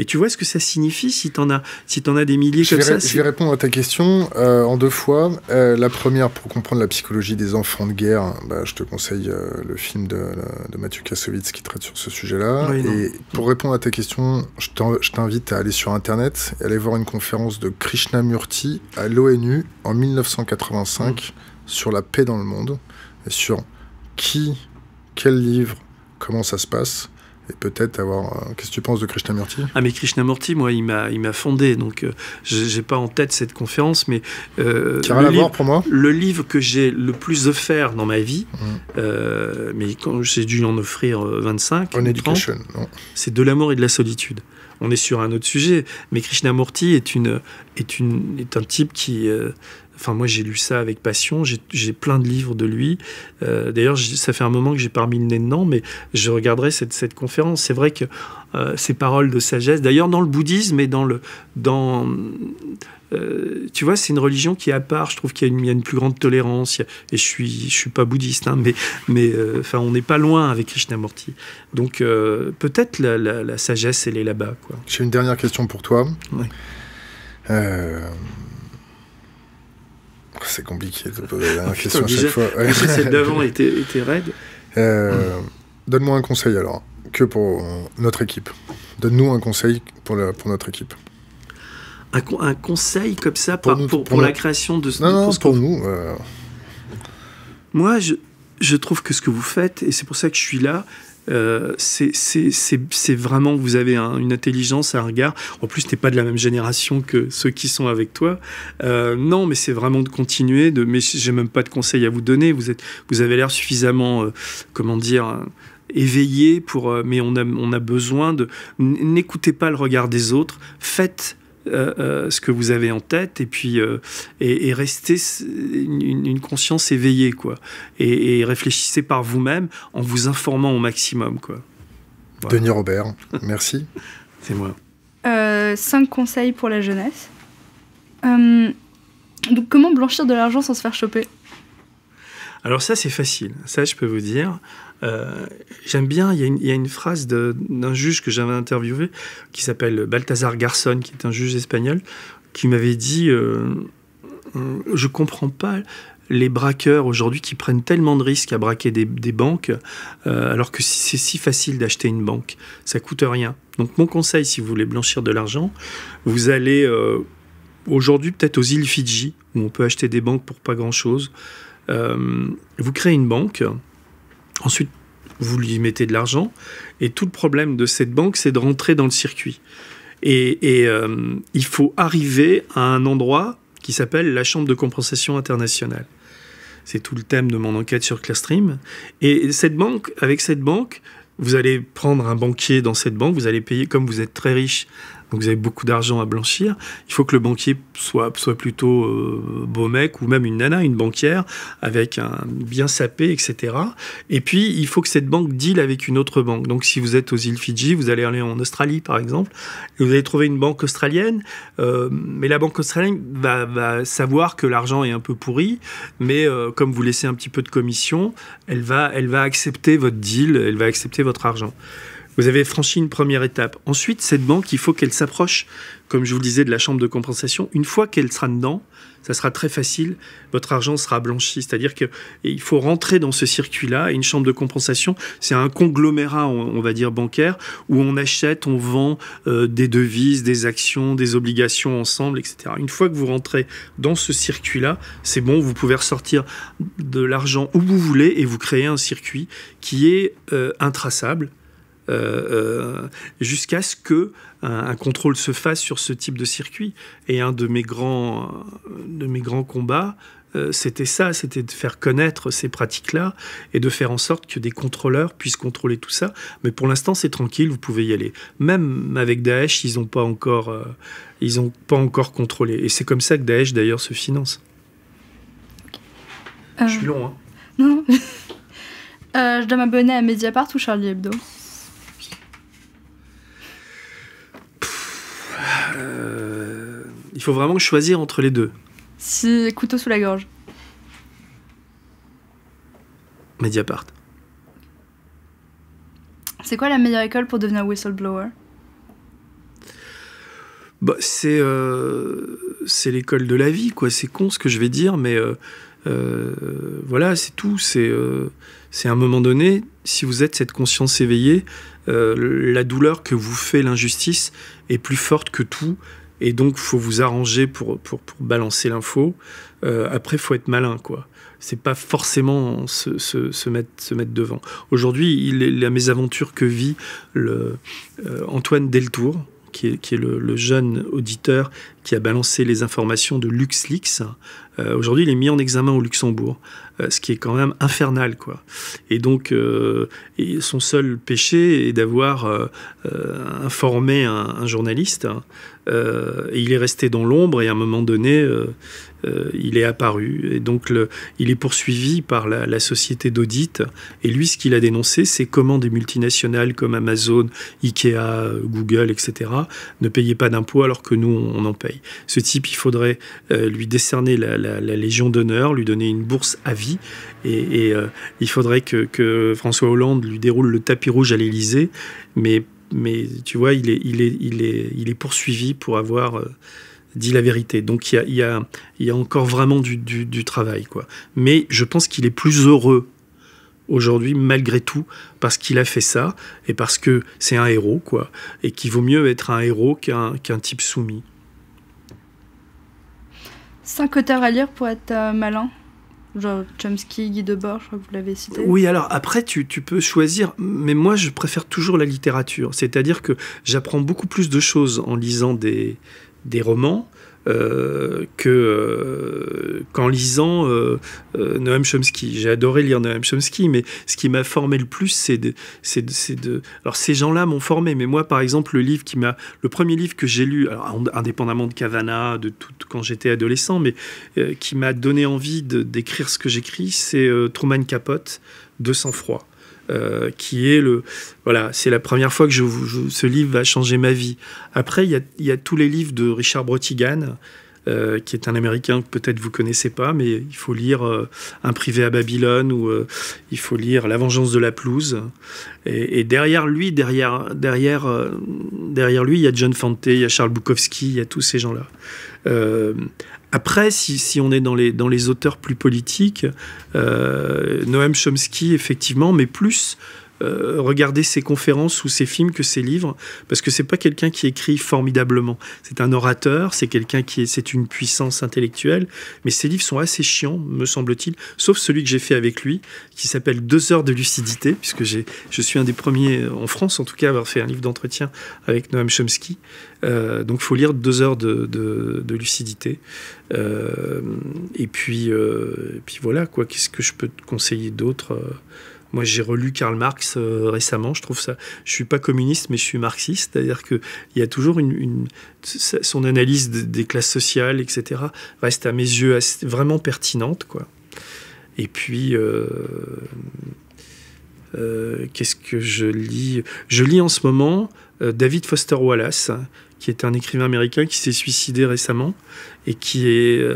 Et tu vois ce que ça signifie si tu en, as, si en as des milliers comme ça Je vais répondre à ta question euh, en deux fois. Euh, la première, pour comprendre la psychologie des enfants de guerre, hein, bah, je te conseille euh, le film de, Mathieu Kassovitz qui traite sur ce sujet-là. et pour répondre à ta question, je t'invite à aller sur Internet et aller voir une conférence de Krishnamurti à l'ONU en 1985 mm. sur la paix dans le monde et sur qui, quel livre, comment ça se passe peut-être avoir. Qu'est-ce que tu penses de Krishnamurti Ah, mais Krishna Krishnamurti, moi, il m'a, il m'a fondé. Donc, euh, je j'ai pas en tête cette conférence, mais. Euh, le, livre, pour moi le livre que j'ai le plus offert dans ma vie, mmh. euh, mais quand j'ai dû en offrir 25. On 30, non. C'est De l'amour et de la solitude on est sur un autre sujet. Mais Krishnamurti est, une, est, une, est un type qui, Enfin, moi, j'ai lu ça avec passion. J'ai plein de livres de lui. Euh, d'ailleurs, ça fait un moment que j'ai pas remis le nez dedans, mais je regarderai cette, cette conférence. C'est vrai que euh, ces paroles de sagesse. D'ailleurs, dans le bouddhisme et dans le. Dans, euh, tu vois, c'est une religion qui est à part. Je trouve qu'il y, a une plus grande tolérance. et je suis, je suis pas bouddhiste, hein, mais, mais enfin, on n'est pas loin avec Krishnamurti. Donc, peut-être la, la, la, sagesse, elle est là-bas. J'ai une dernière question pour toi. Oui. C'est compliqué de poser la question à chaque fois. Celle d'avant était, était raide. Euh, hmm. Donne-moi un conseil alors, que pour notre équipe. Donne-nous un conseil pour, pour notre équipe. Un, conseil comme ça pour, la création de ce... Non, non, pour, nous. Euh. Moi, je, je trouve que ce que vous faites, et c'est pour ça que je suis là, euh, c'est vraiment, vous avez une intelligence, un regard. En plus, t'es pas de la même génération que ceux qui sont avec toi. Euh, non, mais c'est vraiment de continuer. De, mais j'ai même pas de conseils à vous donner. Vous, avez l'air suffisamment, euh, comment dire, éveillé pour. mais on a besoin de. N'écoutez pas le regard des autres. Faites euh, euh, ce que vous avez en tête et puis euh, et, restez une, conscience éveillée quoi et, réfléchissez par vous-même en vous informant au maximum quoi. Denis Robert, merci. C'est moi. cinq conseils pour la jeunesse. donc comment blanchir de l'argent sans se faire choper Alors ça c'est facile, ça je peux vous dire. Euh, j'aime bien, il y, a une phrase d'un juge que j'avais interviewé, qui s'appelle Balthazar Garson, qui est un juge espagnol, qui m'avait dit euh, euh, Je comprends pas les braqueurs aujourd'hui qui prennent tellement de risques à braquer des, banques, euh, alors que c'est si facile d'acheter une banque, ça coûte rien. Donc mon conseil, si vous voulez blanchir de l'argent, vous allez aujourd'hui peut-être aux îles Fidji, où on peut acheter des banques pour pas grand-chose. vous créez une banque, Ensuite, vous lui mettez de l'argent. Et tout le problème de cette banque, c'est de rentrer dans le circuit. Et, euh, il faut arriver à un endroit qui s'appelle la Chambre de compensation internationale. C'est tout le thème de mon enquête sur Clearstream. Et cette banque, avec cette banque, vous allez prendre un banquier dans cette banque, vous allez payer, comme vous êtes très riche, donc vous avez beaucoup d'argent à blanchir. Il faut que le banquier soit, plutôt euh, beau mec ou même une nana, une banquière, avec un bien sapé, etc. Et puis, il faut que cette banque deal avec une autre banque. Donc, si vous êtes aux îles Fidji, vous allez aller en Australie, par exemple, vous allez trouver une banque australienne. Euh, mais la banque australienne va, savoir que l'argent est un peu pourri, mais euh, comme vous laissez un petit peu de commission, elle va, elle va accepter votre deal, elle va accepter votre argent. Vous avez franchi une première étape. Ensuite, cette banque, il faut qu'elle s'approche, comme je vous le disais, de la chambre de compensation. Une fois qu'elle sera dedans, ça sera très facile, votre argent sera blanchi. C'est-à-dire qu'il faut rentrer dans ce circuit-là. Une chambre de compensation, c'est un conglomérat, on, va dire, bancaire, où on achète, on vend euh, des devises, des actions, des obligations ensemble, etc. Une fois que vous rentrez dans ce circuit-là, c'est bon, vous pouvez ressortir de l'argent où vous voulez et vous créez un circuit qui est euh, intraçable euh, euh, jusqu'à ce que un, contrôle se fasse sur ce type de circuit. Et un de mes grands, de mes grands combats, euh, c'était ça, c'était de faire connaître ces pratiques-là et de faire en sorte que des contrôleurs puissent contrôler tout ça. Mais pour l'instant, c'est tranquille, vous pouvez y aller. Même avec Daesh, ils n'ont pas encore, ils pas encore contrôlé. Et c'est comme ça que Daesh d'ailleurs se finance. Je suis long, hein Non. je dois m'abonner à Mediapart ou Charlie Hebdo Euh, il faut vraiment choisir entre les deux. Si couteau sous la gorge. Mediapart. C'est quoi la meilleure école pour devenir whistleblower bah, c'est euh, c'est l'école de la vie quoi c'est con ce que je vais dire mais euh, voilà c'est tout c'est c'est à un moment donné, si vous êtes cette conscience éveillée, euh, la douleur que vous fait l'injustice est plus forte que tout. Et donc, faut vous arranger pour, pour, pour balancer l'info. Euh, après, faut être malin, quoi. C'est pas forcément se, se, se, mettre, se mettre devant. Aujourd'hui, la mésaventure que vit le, euh, Antoine Deltour, qui est, qui est le, le, jeune auditeur qui a balancé les informations de LuxLeaks. Euh, aujourd'hui, il est mis en examen au Luxembourg, euh, ce qui est quand même infernal, quoi. Et donc, euh, son seul péché est d'avoir informé un, journaliste. Hein. il est resté dans l'ombre et à un moment donné, il est apparu. Et donc, le, il est poursuivi par la, la société d'audit. Et lui, ce qu'il a dénoncé, c'est comment des multinationales comme Amazon, Ikea, Google, etc., ne payaient pas d'impôts alors que nous, on en paye. Ce type, il faudrait euh, lui décerner la, Légion d'honneur, lui donner une bourse à vie, et, euh, il faudrait que, François Hollande lui déroule le tapis rouge à l'Élysée, mais, tu vois, il est, poursuivi pour avoir... Euh, dit la vérité. Donc il y a, encore vraiment du, travail. Quoi. Mais je pense qu'il est plus heureux aujourd'hui malgré tout parce qu'il a fait ça et parce que c'est un héros quoi et qu'il vaut mieux être un héros qu'un type soumis. Cinq auteurs à lire pour être euh, malin. Genre Chomsky, Guy Debord, je crois que vous l'avez cité. Oui, alors après, tu, tu, peux choisir, mais moi je préfère toujours la littérature. C'est-à-dire que j'apprends beaucoup plus de choses en lisant des, des romans euh, que euh, qu'en lisant euh, Noam Chomsky, j'ai adoré lire Noam Chomsky, mais ce qui m'a formé le plus, c'est de, c'est de, alors ces gens-là m'ont formé, mais moi par exemple le livre qui m'a, le premier livre que j'ai lu, indépendamment de Cavana, de tout quand j'étais adolescent, mais qui m'a donné envie d'écrire ce que j'écris, c'est Truman Capote, De sang froid. Euh, qui est le voilà, c'est la première fois que je, ce livre va changer ma vie. Après, il y a, y a, tous les livres de Richard Brotigan. Euh, qui est un Américain que peut-être vous connaissez pas, mais il faut lire euh, Un privé à Babylone ou il faut lire La vengeance de la pelouse. Et, et derrière lui, derrière, derrière, derrière lui, il y a John Fante, il y a Charles Bukowski, il y a tous ces gens-là. Après, si, on est dans les, dans les auteurs plus politiques, euh, Noam Chomsky, effectivement, mais plus euh, regarder ses conférences ou ses films que ses livres, parce que c'est pas quelqu'un qui écrit formidablement. C'est un orateur, c'est quelqu'un qui est, c'est une puissance intellectuelle, mais ses livres sont assez chiants, me semble-t-il, sauf celui que j'ai fait avec lui, qui s'appelle Deux heures de lucidité, puisque j'ai, je suis un des premiers en France, en tout cas, à avoir fait un livre d'entretien avec Noam Chomsky. Euh, donc, faut lire Deux heures de, lucidité. Euh, et puis, euh, puis voilà quoi. Qu'est-ce que je peux te conseiller d'autre? Moi, j'ai relu Karl Marx euh, récemment. Je trouve ça. Je suis pas communiste, mais je suis marxiste. C'est-à-dire que il y a toujours une, son analyse des classes sociales, etc. Reste à mes yeux vraiment pertinente, quoi. Et puis. Euh, euh, qu'est-ce que je lis Je lis en ce moment David Foster Wallace, hein, qui est un écrivain américain qui s'est suicidé récemment et qui est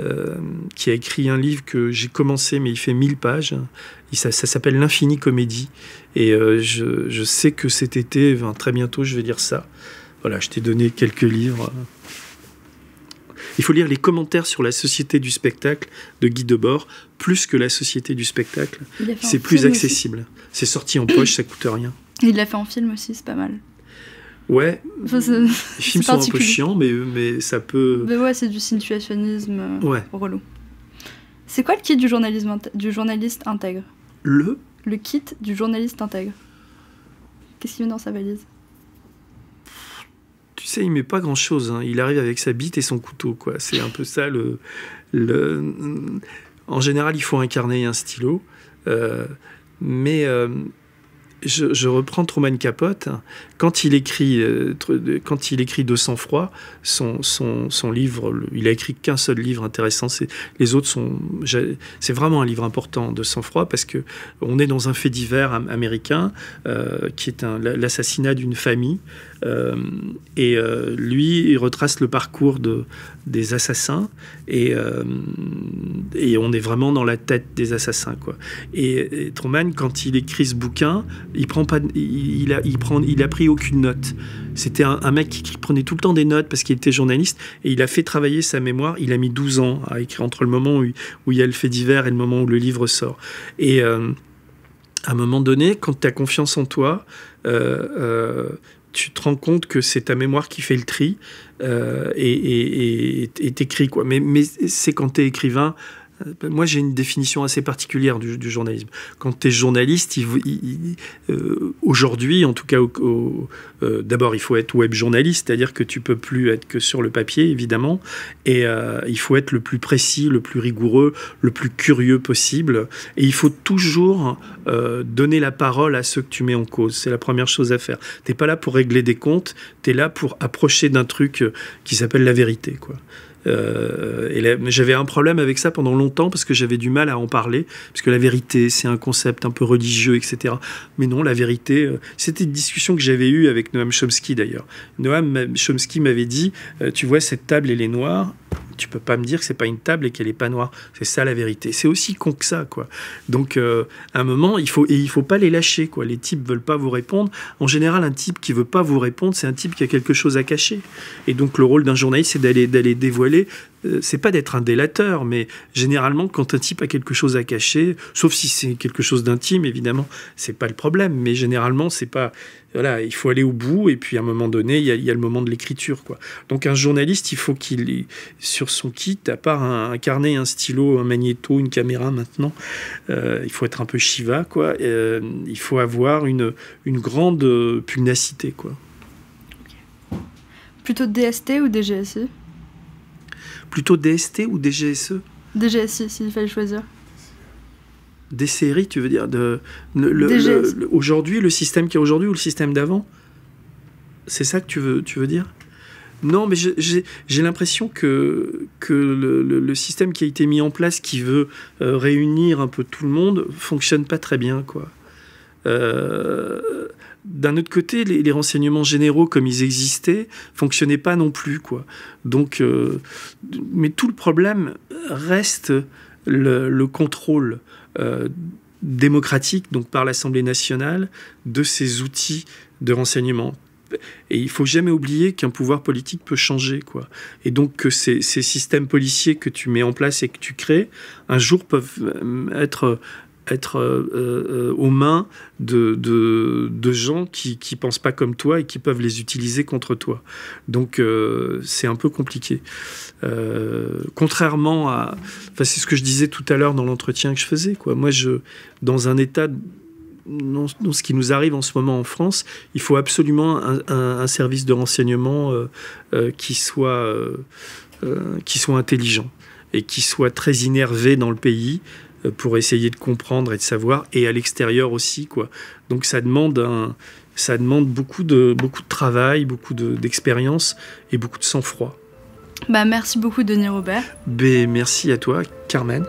euh, qui a écrit un livre que j'ai commencé, mais il fait 1000 pages. Il, ça, s'appelle L'Infini Comédie. Et euh, je, sais que cet été, très bientôt, je vais dire ça. Voilà, je t'ai donné quelques livres. Il faut lire les commentaires sur la société du spectacle de Guy Debord, plus que la société du spectacle. C'est plus accessible. C'est sorti en poche, ça coûte rien. Il l'a fait en film aussi, c'est pas mal. Ouais, les films sont un peu chiants, mais, mais ça peut. Mais ouais, c'est du situationnisme euh, relou. C'est quoi le kit du, du journaliste intègre Le Le kit du journaliste intègre. Qu'est-ce qu'il met dans sa valise Tu sais, il met pas grand-chose. Hein. Il arrive avec sa bite et son couteau, quoi. C'est un peu ça le, le. En général, il faut incarner un stylo. Euh, mais. Euh, je, je, reprends Truman Capote. Hein quand il écrit, euh, quand il écrit de sang-froid, son, son, son, livre, il a écrit qu'un seul livre intéressant. Les autres sont, c'est vraiment un livre important de sang-froid parce que on est dans un fait divers américain euh, qui est l'assassinat d'une famille. Euh, et lui, il retrace le parcours de, des assassins et, et on est vraiment dans la tête des assassins quoi. Et, Truman, quand il écrit ce bouquin, il prend pas, il a, il prend, il a pris aucune note. C'était un, mec qui, prenait tout le temps des notes parce qu'il était journaliste et il a fait travailler sa mémoire. Il a mis 12 ans à écrire entre le moment où, il y a le fait divers et le moment où le livre sort. Et euh, à un moment donné, quand tu as confiance en toi, euh, euh, tu te rends compte que c'est ta mémoire qui fait le tri et t'écris. quoi. Mais, mais c'est quand tu es écrivain moi, j'ai une définition assez particulière du, journalisme. Quand tu es journaliste, euh, aujourd'hui, en tout cas, euh, d'abord, il faut être web journaliste, c'est-à-dire que tu peux plus être que sur le papier, évidemment, et euh, il faut être le plus précis, le plus rigoureux, le plus curieux possible, et il faut toujours donner la parole à ceux que tu mets en cause. C'est la première chose à faire. Tu n'es pas là pour régler des comptes, tu es là pour approcher d'un truc qui s'appelle la vérité, quoi. Euh, j'avais un problème avec ça pendant longtemps parce que j'avais du mal à en parler, parce que la vérité, c'est un concept un peu religieux, etc. Mais non, la vérité, euh, c'était une discussion que j'avais eue avec Noam Chomsky d'ailleurs. Noam Chomsky m'avait dit, euh, tu vois, cette table, elle est noire, tu peux pas me dire que c'est pas une table et qu'elle est pas noire. C'est ça la vérité. C'est aussi con que ça, quoi. Donc, euh, à un moment, il faut et il faut pas les lâcher, quoi. Les types veulent pas vous répondre. En général, un type qui veut pas vous répondre, c'est un type qui a quelque chose à cacher. Et donc, le rôle d'un journaliste, c'est d'aller d'aller dévoiler euh, c'est pas d'être un délateur, mais généralement, quand un type a quelque chose à cacher, sauf si c'est quelque chose d'intime, évidemment, c'est pas le problème. Mais généralement, c'est pas voilà, il faut aller au bout et puis à un moment donné, il y a, le moment de l'écriture, quoi. Donc un journaliste, il faut qu'il sur son kit, à part un, carnet, un stylo, un magnéto, une caméra maintenant, euh, il faut être un peu Shiva, quoi. Euh, il faut avoir une grande pugnacité, quoi. Plutôt DST ou DGSE Plutôt DST ou DGSE DGSE, s'il fallait choisir. Des séries, tu veux dire de, e. Aujourd'hui, le système qui est aujourd'hui ou le système d'avant C'est ça que tu veux, tu veux dire non, mais j'ai l'impression que, que le, système qui a été mis en place, qui veut euh, réunir un peu tout le monde, fonctionne pas très bien, quoi. Euh, d'un autre côté, les, renseignements généraux, comme ils existaient, fonctionnaient pas non plus. Quoi. Donc, euh, mais tout le problème reste le, contrôle euh, démocratique, donc par l'Assemblée nationale, de ces outils de renseignement. Et il faut jamais oublier qu'un pouvoir politique peut changer, quoi. Et donc que ces, systèmes policiers que tu mets en place et que tu crées, un jour peuvent euh, être être euh, euh, euh, aux mains de, gens qui ne pensent pas comme toi et qui peuvent les utiliser contre toi. Donc c'est un peu compliqué. contrairement à... Enfin, c'est ce que je disais tout à l'heure dans l'entretien que je faisais. Moi, je, dans un état... ce qui nous arrive en ce moment en France, il faut absolument un, service de renseignement qui, soit, qui soit intelligent et qui soit très innervé dans le pays euh, pour essayer de comprendre et de savoir, et à l'extérieur aussi. Quoi. Donc ça demande, ça demande beaucoup, de, beaucoup de travail, beaucoup d'expérience et beaucoup de sang-froid. Bah, merci beaucoup, Denis Robert. ben merci à toi, Carmen.